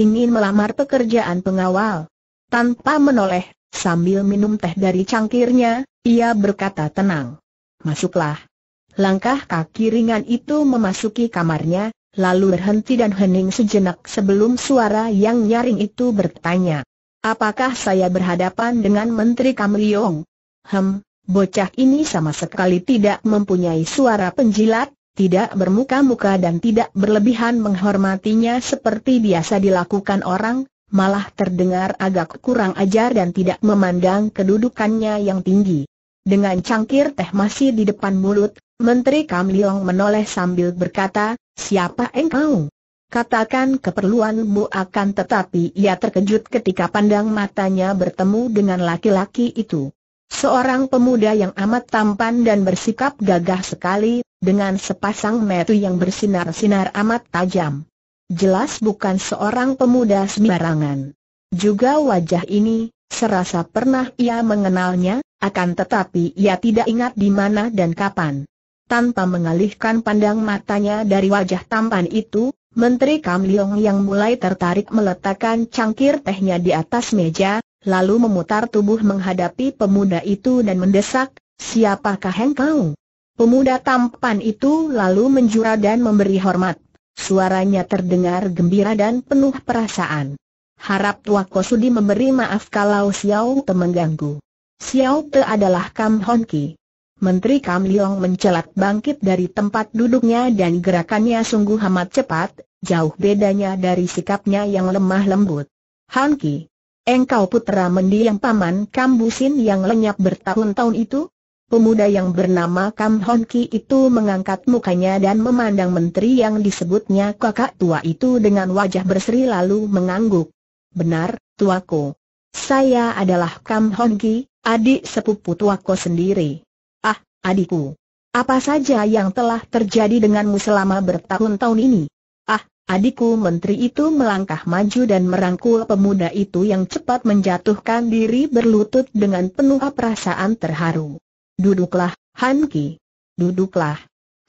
Ingin melamar pekerjaan pengawal? Tanpa menoleh, sambil minum teh dari cangkirnya, ia berkata tenang. Masuklah. Langkah kaki ringan itu memasuki kamarnya, lalu berhenti dan hening sejenak sebelum suara yang nyaring itu bertanya. Apakah saya berhadapan dengan Menteri Kamriong? Hem, bocah ini sama sekali tidak mempunyai suara penjilat, tidak bermuka-muka dan tidak berlebihan menghormatinya seperti biasa dilakukan orang, malah terdengar agak kurang ajar dan tidak memandang kedudukannya yang tinggi. Dengan cangkir teh masih di depan mulut, Menteri Kam Liong menoleh sambil berkata, siapa engkau? Katakan keperluanmu akan tetapi ia terkejut ketika pandang matanya bertemu dengan laki-laki itu. Seorang pemuda yang amat tampan dan bersikap gagah sekali, dengan sepasang metu yang bersinar-sinar amat tajam jelas bukan seorang pemuda sembarangan. Juga wajah ini, serasa pernah ia mengenalnya, akan tetapi ia tidak ingat di mana dan kapan. Tanpa mengalihkan pandang matanya dari wajah tampan itu, Menteri Kam Leong yang mulai tertarik meletakkan cangkir tehnya di atas meja, lalu memutar tubuh menghadapi pemuda itu dan mendesak, siapakah engkau? Pemuda tampan itu lalu menjura dan memberi hormat. Suaranya terdengar gembira dan penuh perasaan. Harap Tuako Kosudi memberi maaf kalau Xiao Te mengganggu. Xiao Te adalah Kam Hon Ki. Menteri Kam Liong mencelat bangkit dari tempat duduknya dan gerakannya sungguh amat cepat, jauh bedanya dari sikapnya yang lemah lembut. Han Ki, engkau putra mendiang paman Kam Busin yang lenyap bertahun-tahun itu? pemuda yang bernama Kam Hon Ki itu mengangkat mukanya dan memandang menteri yang disebutnya kakak tua itu dengan wajah berseri lalu mengangguk. Benar, tuaku. Saya adalah Kam Hon Ki, adik sepupu tuaku sendiri. Ah, adikku. Apa saja yang telah terjadi denganmu selama bertahun-tahun ini? Ah, adikku menteri itu melangkah maju dan merangkul pemuda itu yang cepat menjatuhkan diri berlutut dengan penuh perasaan terharu. Duduklah, Han Ki. Duduklah.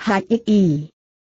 Hai.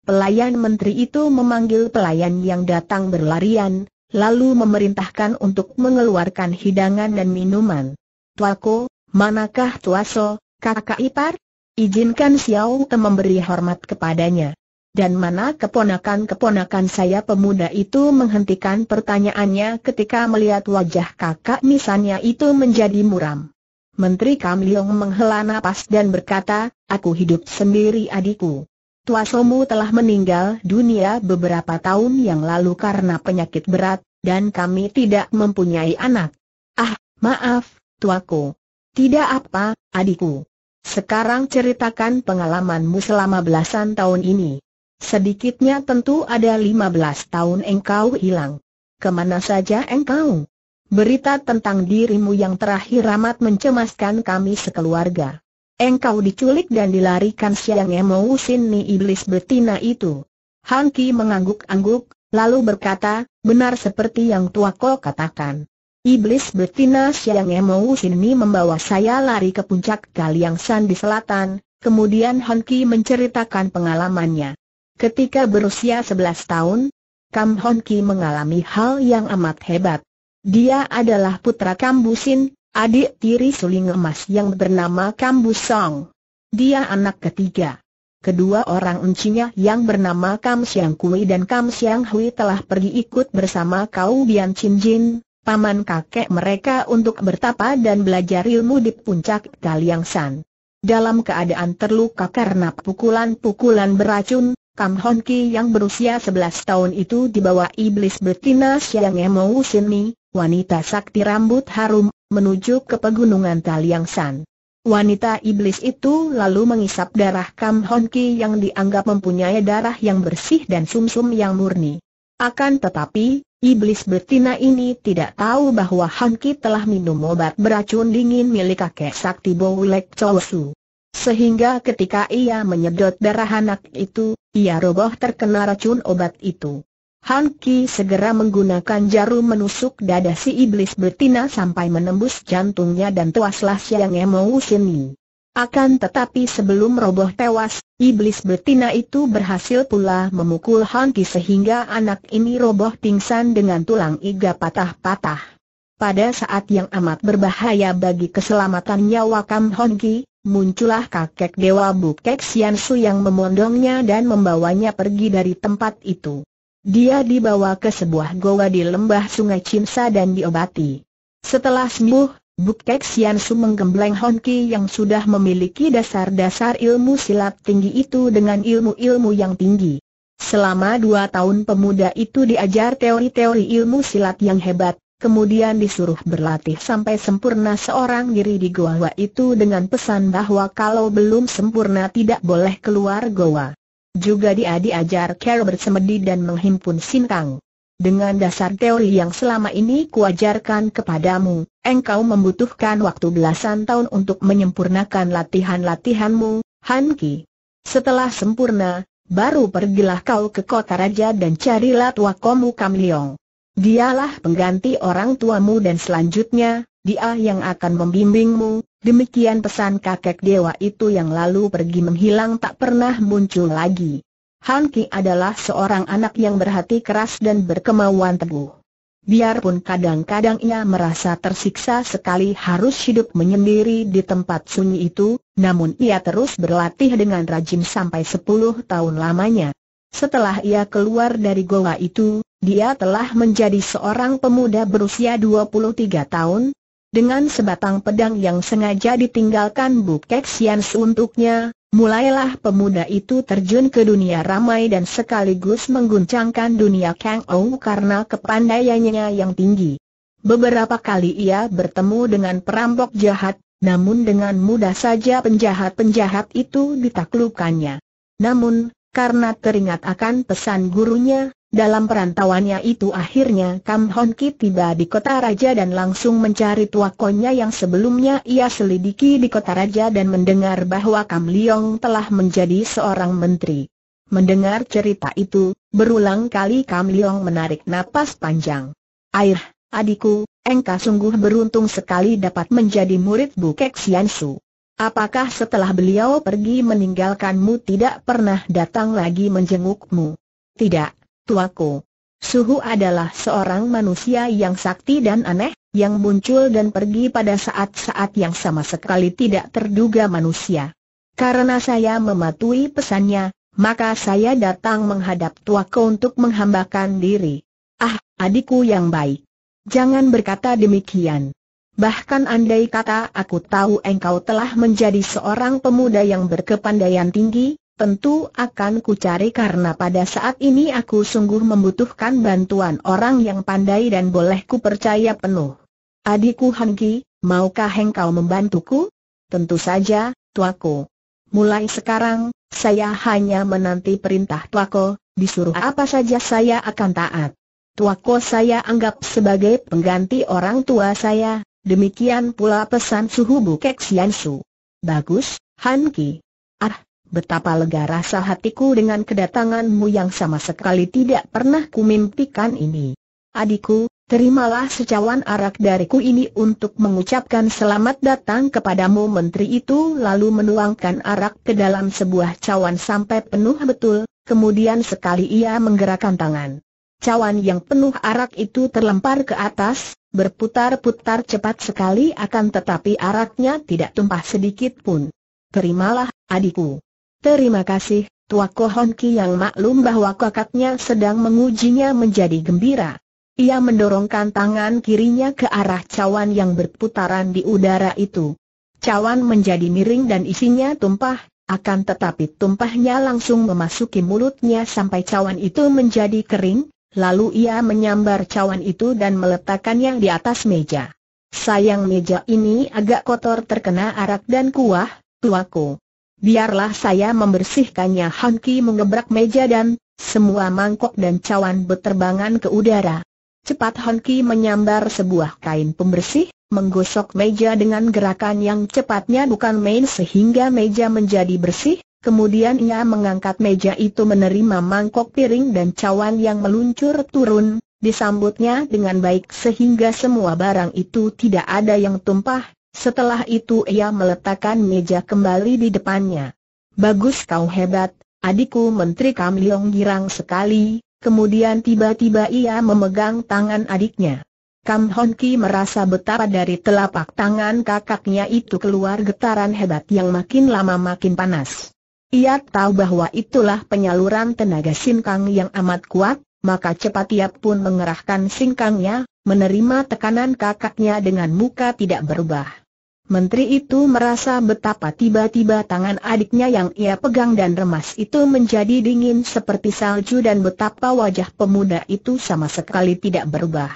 Pelayan menteri itu memanggil pelayan yang datang berlarian, lalu memerintahkan untuk mengeluarkan hidangan dan minuman. Tuako, manakah Tuaso, kakak ipar? Izinkan Xiao Te memberi hormat kepadanya. Dan mana keponakan-keponakan saya pemuda itu menghentikan pertanyaannya ketika melihat wajah kakak misalnya itu menjadi muram. Menteri Kamliong menghela nafas dan berkata, aku hidup sendiri adikku. Tua Somu telah meninggal dunia beberapa tahun yang lalu karena penyakit berat, dan kami tidak mempunyai anak. Ah, maaf, tuaku. Tidak apa, adikku. Sekarang ceritakan pengalamanmu selama belasan tahun ini. Sedikitnya tentu ada lima belas tahun engkau hilang. Kemana saja engkau? Berita tentang dirimu yang terakhir amat mencemaskan kami sekeluarga. Engkau diculik dan dilarikan siang emosin ni iblis betina itu. Han Ki mengangguk-angguk, lalu berkata, benar seperti yang tua kau katakan. Iblis betina siang emosin ni membawa saya lari ke puncak Galiang San di selatan, kemudian Han Ki menceritakan pengalamannya. Ketika berusia 11 tahun, Kam Han Ki mengalami hal yang amat hebat. Dia adalah putra Kambusin, adik tiri suling emas yang bernama Kambusong. Dia anak ketiga. Kedua orang uncinya yang bernama Kam Siang Kui dan Kam Siang Hui telah pergi ikut bersama Kau Bian Chin Jin, paman kakek mereka untuk bertapa dan belajar ilmu di puncak Kaliang San. Dalam keadaan terluka karena pukulan-pukulan beracun, Kam Hon Ki yang berusia 11 tahun itu dibawa iblis betina Siang Emo Sin Mi, wanita sakti rambut harum, menuju ke pegunungan Taliang San. Wanita iblis itu lalu mengisap darah Kam Hon yang dianggap mempunyai darah yang bersih dan sumsum yang murni. Akan tetapi, iblis betina ini tidak tahu bahwa Honki telah minum obat beracun dingin milik kakek sakti Bowlek Chosu. Sehingga ketika ia menyedot darah anak itu, ia roboh terkena racun obat itu. Han Ki segera menggunakan jarum menusuk dada si iblis betina sampai menembus jantungnya dan tuaslah Siang Emo Sini. Akan tetapi sebelum roboh tewas, iblis betina itu berhasil pula memukul Han Ki sehingga anak ini roboh pingsan dengan tulang iga patah-patah. Pada saat yang amat berbahaya bagi keselamatan nyawa Kam Ki, muncullah kakek Dewa Bukek Su yang memondongnya dan membawanya pergi dari tempat itu. Dia dibawa ke sebuah goa di lembah sungai Cimsa dan diobati. Setelah sembuh, Bukek Sian Su menggembleng Honki yang sudah memiliki dasar-dasar ilmu silat tinggi itu dengan ilmu-ilmu yang tinggi. Selama dua tahun pemuda itu diajar teori-teori ilmu silat yang hebat, Kemudian disuruh berlatih sampai sempurna seorang diri di goa itu dengan pesan bahwa kalau belum sempurna tidak boleh keluar goa. Juga dia diajar cara bersemedi dan menghimpun sintang. Dengan dasar teori yang selama ini kuajarkan kepadamu, engkau membutuhkan waktu belasan tahun untuk menyempurnakan latihan-latihanmu, Han Setelah sempurna, baru pergilah kau ke kota raja dan carilah tuakomu Kam Leong. Dialah pengganti orang tuamu dan selanjutnya, dia yang akan membimbingmu, Demikian pesan kakek dewa itu yang lalu pergi menghilang tak pernah muncul lagi. Han Ki adalah seorang anak yang berhati keras dan berkemauan teguh. Biarpun kadang-kadang ia merasa tersiksa sekali harus hidup menyendiri di tempat sunyi itu, namun ia terus berlatih dengan rajin sampai 10 tahun lamanya. Setelah ia keluar dari goa itu, dia telah menjadi seorang pemuda berusia 23 tahun, dengan sebatang pedang yang sengaja ditinggalkan Bu Sians untuknya, mulailah pemuda itu terjun ke dunia ramai dan sekaligus mengguncangkan dunia Kang Ou karena kepandaiannya yang tinggi. Beberapa kali ia bertemu dengan perampok jahat, namun dengan mudah saja penjahat-penjahat itu ditaklukannya. Namun, karena teringat akan pesan gurunya, dalam perantauannya itu akhirnya Kam Hon Ki tiba di kota raja dan langsung mencari tuakonya yang sebelumnya ia selidiki di kota raja dan mendengar bahwa Kam Liong telah menjadi seorang menteri. Mendengar cerita itu, berulang kali Kam Liong menarik napas panjang. Air, adikku, engkau sungguh beruntung sekali dapat menjadi murid Bu Kek Sian Su. Apakah setelah beliau pergi meninggalkanmu tidak pernah datang lagi menjengukmu? Tidak tuaku. Suhu adalah seorang manusia yang sakti dan aneh, yang muncul dan pergi pada saat-saat yang sama sekali tidak terduga manusia. Karena saya mematuhi pesannya, maka saya datang menghadap tuaku untuk menghambakan diri. Ah, adikku yang baik. Jangan berkata demikian. Bahkan andai kata aku tahu engkau telah menjadi seorang pemuda yang berkepandaian tinggi, Tentu akan kucari karena pada saat ini aku sungguh membutuhkan bantuan orang yang pandai dan boleh ku percaya penuh. Adikku Hanggi, maukah engkau membantuku? Tentu saja, tuaku. Mulai sekarang, saya hanya menanti perintah tuaku, disuruh apa saja saya akan taat. Tuaku saya anggap sebagai pengganti orang tua saya, demikian pula pesan suhu Bukek Siansu. Bagus, Hanki. Betapa lega rasa hatiku dengan kedatanganmu yang sama sekali tidak pernah kumimpikan ini. Adikku, terimalah secawan arak dariku ini untuk mengucapkan selamat datang kepadamu menteri itu lalu menuangkan arak ke dalam sebuah cawan sampai penuh betul, kemudian sekali ia menggerakkan tangan. Cawan yang penuh arak itu terlempar ke atas, berputar-putar cepat sekali akan tetapi araknya tidak tumpah sedikit pun. Terimalah, adikku. Terima kasih, Tua Kohonki yang maklum bahwa kakaknya sedang mengujinya menjadi gembira. Ia mendorongkan tangan kirinya ke arah cawan yang berputaran di udara itu. Cawan menjadi miring dan isinya tumpah, akan tetapi tumpahnya langsung memasuki mulutnya sampai cawan itu menjadi kering, lalu ia menyambar cawan itu dan meletakkannya di atas meja. Sayang meja ini agak kotor terkena arak dan kuah, tuaku. Biarlah saya membersihkannya Han Ki mengebrak meja dan, semua mangkok dan cawan berterbangan ke udara. Cepat Han Ki menyambar sebuah kain pembersih, menggosok meja dengan gerakan yang cepatnya bukan main sehingga meja menjadi bersih, kemudian ia mengangkat meja itu menerima mangkok piring dan cawan yang meluncur turun, disambutnya dengan baik sehingga semua barang itu tidak ada yang tumpah, setelah itu ia meletakkan meja kembali di depannya. Bagus kau hebat, adikku Menteri Kam Leong girang sekali, kemudian tiba-tiba ia memegang tangan adiknya. Kam Hon Ki merasa betapa dari telapak tangan kakaknya itu keluar getaran hebat yang makin lama makin panas. Ia tahu bahwa itulah penyaluran tenaga sinkang yang amat kuat, maka cepat ia pun mengerahkan singkangnya, menerima tekanan kakaknya dengan muka tidak berubah. Menteri itu merasa betapa tiba-tiba tangan adiknya yang ia pegang dan remas itu menjadi dingin seperti salju dan betapa wajah pemuda itu sama sekali tidak berubah.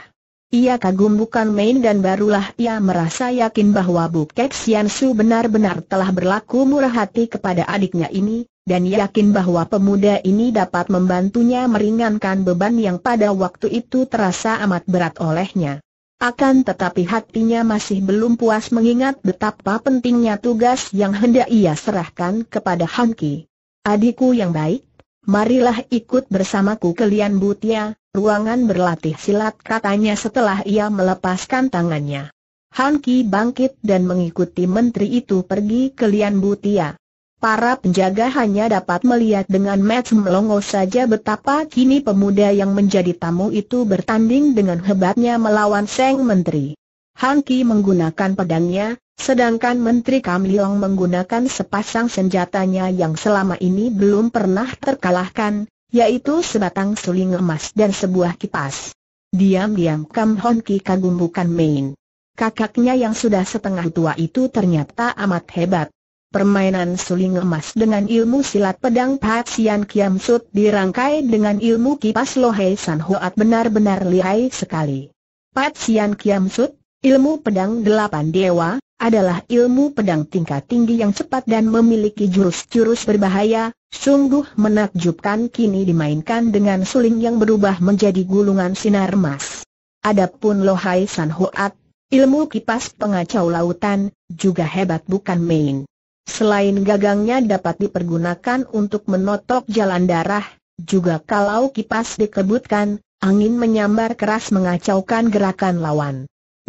Ia kagum bukan main dan barulah ia merasa yakin bahwa Bukek Sian Su benar-benar telah berlaku murah hati kepada adiknya ini, dan yakin bahwa pemuda ini dapat membantunya meringankan beban yang pada waktu itu terasa amat berat olehnya. Akan tetapi hatinya masih belum puas mengingat betapa pentingnya tugas yang hendak ia serahkan kepada Hanki. Adikku yang baik, marilah ikut bersamaku ke Lian Butia, ruangan berlatih silat katanya setelah ia melepaskan tangannya. Hanki bangkit dan mengikuti menteri itu pergi ke Lian Butia. Para penjaga hanya dapat melihat dengan match melongo saja betapa kini pemuda yang menjadi tamu itu bertanding dengan hebatnya melawan Seng Menteri. Han Ki menggunakan pedangnya, sedangkan Menteri Kam Leong menggunakan sepasang senjatanya yang selama ini belum pernah terkalahkan, yaitu sebatang suling emas dan sebuah kipas. Diam-diam Kam Hon Ki kagum bukan main. Kakaknya yang sudah setengah tua itu ternyata amat hebat. Permainan suling emas dengan ilmu silat pedang Patsian Kiam Sut dirangkai dengan ilmu kipas Lohe San Hoat benar-benar lihai sekali. Patsian Kiam Sut, ilmu pedang delapan dewa, adalah ilmu pedang tingkat tinggi yang cepat dan memiliki jurus-jurus berbahaya, sungguh menakjubkan kini dimainkan dengan suling yang berubah menjadi gulungan sinar emas. Adapun Lohai San Hoat, ilmu kipas pengacau lautan, juga hebat bukan main. Selain gagangnya dapat dipergunakan untuk menotok jalan darah, juga kalau kipas dikebutkan, angin menyambar keras mengacaukan gerakan lawan.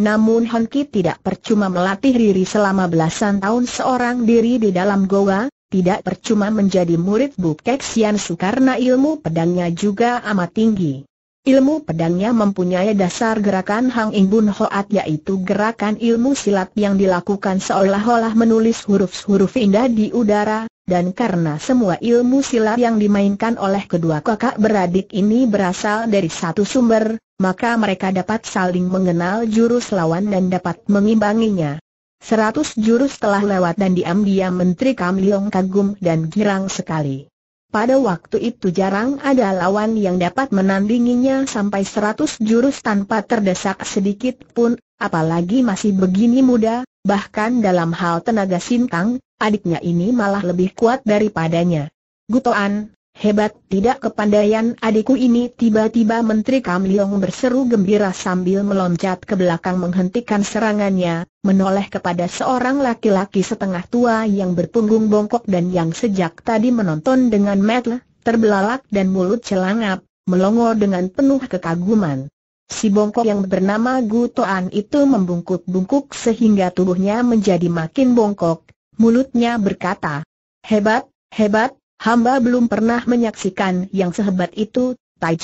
Namun Honki tidak percuma melatih diri selama belasan tahun seorang diri di dalam goa, tidak percuma menjadi murid Bukek Sian Su karena ilmu pedangnya juga amat tinggi. Ilmu pedangnya mempunyai dasar gerakan Hang In Bun Hoat yaitu gerakan ilmu silat yang dilakukan seolah-olah menulis huruf-huruf indah di udara, dan karena semua ilmu silat yang dimainkan oleh kedua kakak beradik ini berasal dari satu sumber, maka mereka dapat saling mengenal jurus lawan dan dapat mengimbanginya. Seratus jurus telah lewat dan diam-diam Menteri Kam Leong kagum dan girang sekali. Pada waktu itu jarang ada lawan yang dapat menandinginya sampai seratus jurus tanpa terdesak sedikit pun, apalagi masih begini muda, bahkan dalam hal tenaga sintang, adiknya ini malah lebih kuat daripadanya. Gutoan, Hebat tidak kepandaian adikku ini tiba-tiba Menteri Kam Leong berseru gembira sambil meloncat ke belakang menghentikan serangannya, menoleh kepada seorang laki-laki setengah tua yang berpunggung bongkok dan yang sejak tadi menonton dengan metel, terbelalak dan mulut celangap, melongo dengan penuh kekaguman. Si bongkok yang bernama Gu Toan itu membungkuk-bungkuk sehingga tubuhnya menjadi makin bongkok, mulutnya berkata, Hebat, hebat, Hamba belum pernah menyaksikan yang sehebat itu, Tai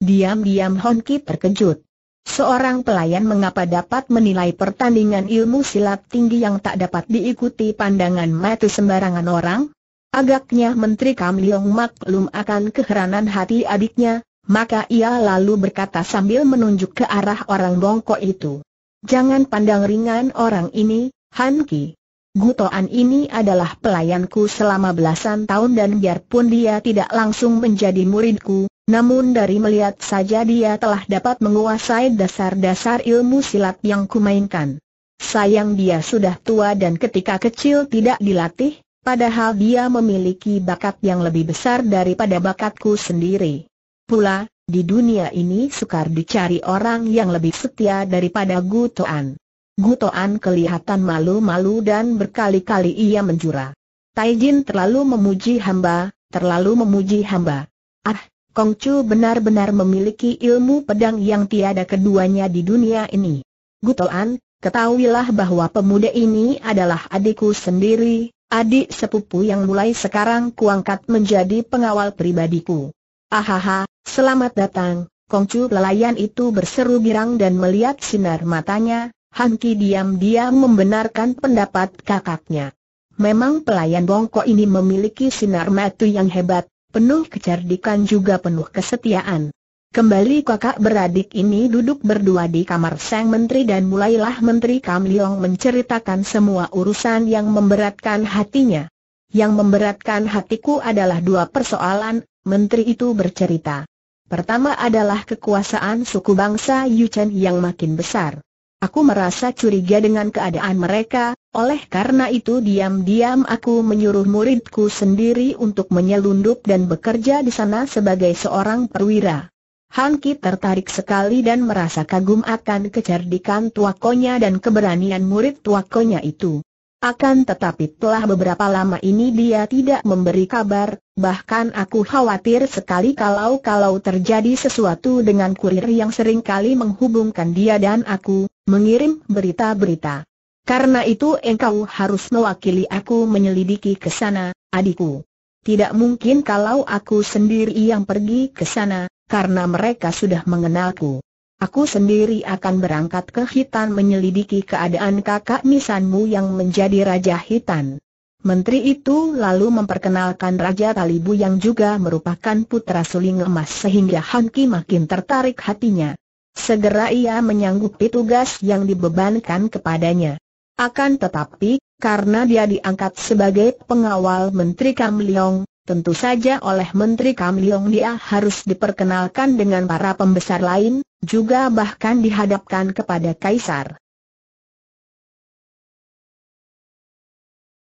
Diam-diam Honki terkejut. Seorang pelayan mengapa dapat menilai pertandingan ilmu silat tinggi yang tak dapat diikuti pandangan mata sembarangan orang? Agaknya Menteri Kam Leong maklum akan keheranan hati adiknya, maka ia lalu berkata sambil menunjuk ke arah orang bongkok itu. Jangan pandang ringan orang ini, Han Ki. Gutoan ini adalah pelayanku selama belasan tahun dan biarpun dia tidak langsung menjadi muridku, namun dari melihat saja dia telah dapat menguasai dasar-dasar ilmu silat yang kumainkan. Sayang dia sudah tua dan ketika kecil tidak dilatih, padahal dia memiliki bakat yang lebih besar daripada bakatku sendiri. Pula, di dunia ini sukar dicari orang yang lebih setia daripada Gutoan. Gutoan kelihatan malu-malu dan berkali-kali ia menjura. Taijin terlalu memuji hamba, terlalu memuji hamba. Ah, Kongcu benar-benar memiliki ilmu pedang yang tiada keduanya di dunia ini. Gutoan, ketahuilah bahwa pemuda ini adalah adikku sendiri, adik sepupu yang mulai sekarang kuangkat menjadi pengawal pribadiku. Ahaha, selamat datang, Kongcu pelayan itu berseru girang dan melihat sinar matanya, Hanki diam-diam membenarkan pendapat kakaknya. Memang pelayan bongko ini memiliki sinar mata yang hebat, penuh kecerdikan juga penuh kesetiaan. Kembali kakak beradik ini duduk berdua di kamar sang menteri dan mulailah menteri Kam Leong menceritakan semua urusan yang memberatkan hatinya. Yang memberatkan hatiku adalah dua persoalan, menteri itu bercerita. Pertama adalah kekuasaan suku bangsa Yuchen yang makin besar. Aku merasa curiga dengan keadaan mereka, oleh karena itu diam-diam aku menyuruh muridku sendiri untuk menyelundup dan bekerja di sana sebagai seorang perwira. Hanki tertarik sekali dan merasa kagum akan kecerdikan tuakonya dan keberanian murid tuakonya itu. Akan tetapi telah beberapa lama ini dia tidak memberi kabar, bahkan aku khawatir sekali kalau-kalau terjadi sesuatu dengan kurir yang seringkali menghubungkan dia dan aku, mengirim berita-berita. Karena itu engkau harus mewakili aku menyelidiki ke sana, adikku. Tidak mungkin kalau aku sendiri yang pergi ke sana, karena mereka sudah mengenalku. Aku sendiri akan berangkat ke Hitan menyelidiki keadaan kakak misanmu yang menjadi Raja Hitan. Menteri itu lalu memperkenalkan Raja Talibu yang juga merupakan putra suling emas sehingga Hanki makin tertarik hatinya. Segera ia menyanggupi tugas yang dibebankan kepadanya. Akan tetapi, karena dia diangkat sebagai pengawal Menteri Kam Leong, tentu saja oleh Menteri Kam Leong dia harus diperkenalkan dengan para pembesar lain, juga bahkan dihadapkan kepada Kaisar.